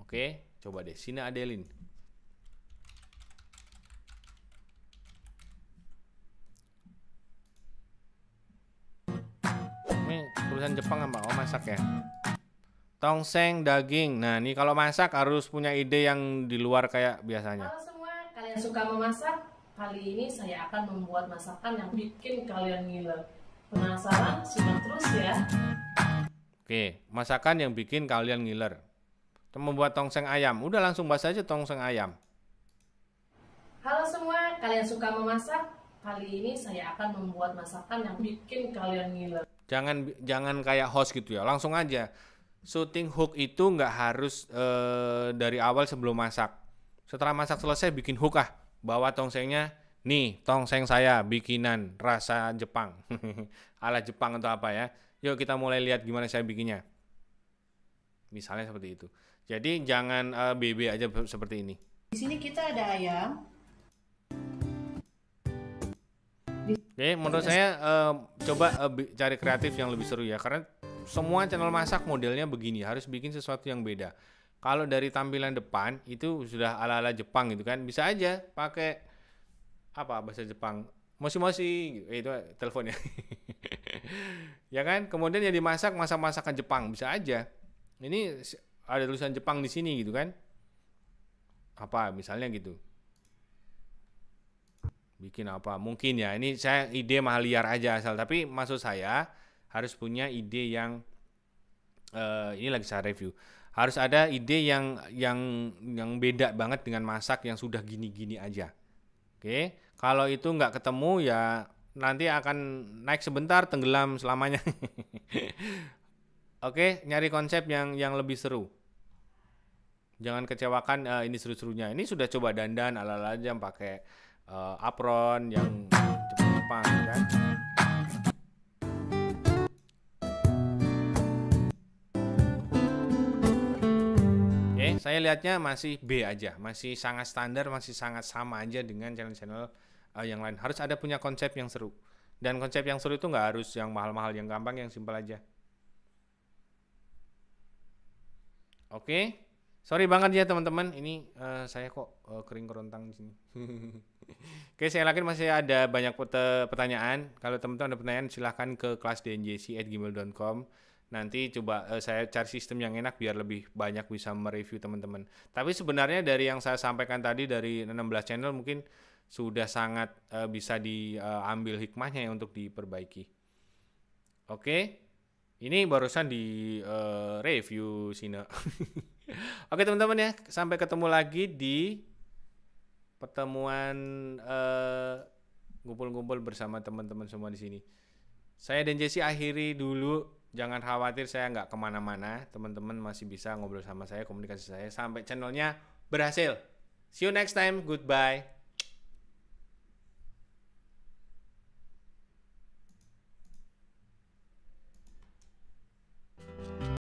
Oke, coba deh. Sina Adeline. tulisan Jepang apa? Oh masak ya. Tongseng daging. Nah ini kalau masak harus punya ide yang di luar kayak biasanya. Halo semua, kalian suka memasak? Kali ini saya akan membuat masakan yang bikin kalian ngiler. Penasaran? Simak terus ya. Oke, masakan yang bikin kalian ngiler. Membuat tongseng ayam. Udah langsung bahas aja tongseng ayam. Halo semua, kalian suka memasak? kali ini saya akan membuat masakan yang bikin kalian ngiler. Jangan jangan kayak host gitu ya, langsung aja. Shooting hook itu nggak harus e, dari awal sebelum masak. Setelah masak selesai bikin hook ah, bawa tongsengnya. Nih tongseng saya bikinan rasa Jepang, [LAUGHS] ala Jepang atau apa ya. Yuk kita mulai lihat gimana saya bikinnya. Misalnya seperti itu. Jadi jangan e, eh, BB aja seperti ini. Di sini kita ada ayam, Oke, menurut iya. saya uh, coba uh, cari kreatif yang lebih seru ya, karena semua channel masak modelnya begini, harus bikin sesuatu yang beda. Kalau dari tampilan depan itu sudah ala-ala Jepang gitu kan, bisa aja pakai apa bahasa Jepang, moshi-moshi gitu. eh, itu teleponnya. [LAUGHS] ya kan, kemudian yang dimasak masak-masakan Jepang bisa aja. Ini ada tulisan Jepang di sini gitu kan? Apa misalnya gitu? bikin apa mungkin ya ini saya ide mahal liar aja asal tapi maksud saya harus punya ide yang uh, ini lagi saya review harus ada ide yang yang yang beda banget dengan masak yang sudah gini-gini aja oke kalau itu nggak ketemu ya nanti akan naik sebentar tenggelam selamanya [LAUGHS] oke nyari konsep yang yang lebih seru jangan kecewakan uh, ini seru-serunya ini sudah coba dandan ala-ala jam pakai uh, apron yang Jepang kan saya lihatnya masih B aja, masih sangat standar, masih sangat sama aja dengan channel-channel uh, yang lain. Harus ada punya konsep yang seru. Dan konsep yang seru itu nggak harus yang mahal-mahal, yang gampang, yang simpel aja. Oke, okay. sorry banget ya teman-teman. Ini uh, saya kok uh, kering kerontang di sini. [LAUGHS] Oke, saya yakin masih ada banyak pertanyaan. Kalau teman-teman ada pertanyaan, silahkan ke kelas kelasdnjc@gmail.com. Nanti coba uh, saya cari sistem yang enak biar lebih banyak bisa mereview teman-teman. Tapi sebenarnya dari yang saya sampaikan tadi dari 16 channel mungkin sudah sangat uh, bisa diambil eh, uh, hikmahnya ya untuk diperbaiki. Oke, ini barusan di uh, review Sina. [LAUGHS] Oke teman-teman ya, sampai ketemu lagi di pertemuan eh, ngumpul-ngumpul uh, bersama teman-teman semua di sini. Saya dan Jesse akhiri dulu. Jangan khawatir saya nggak kemana-mana. Teman-teman masih bisa ngobrol sama saya, komunikasi saya sampai channelnya berhasil. See you next time. Goodbye.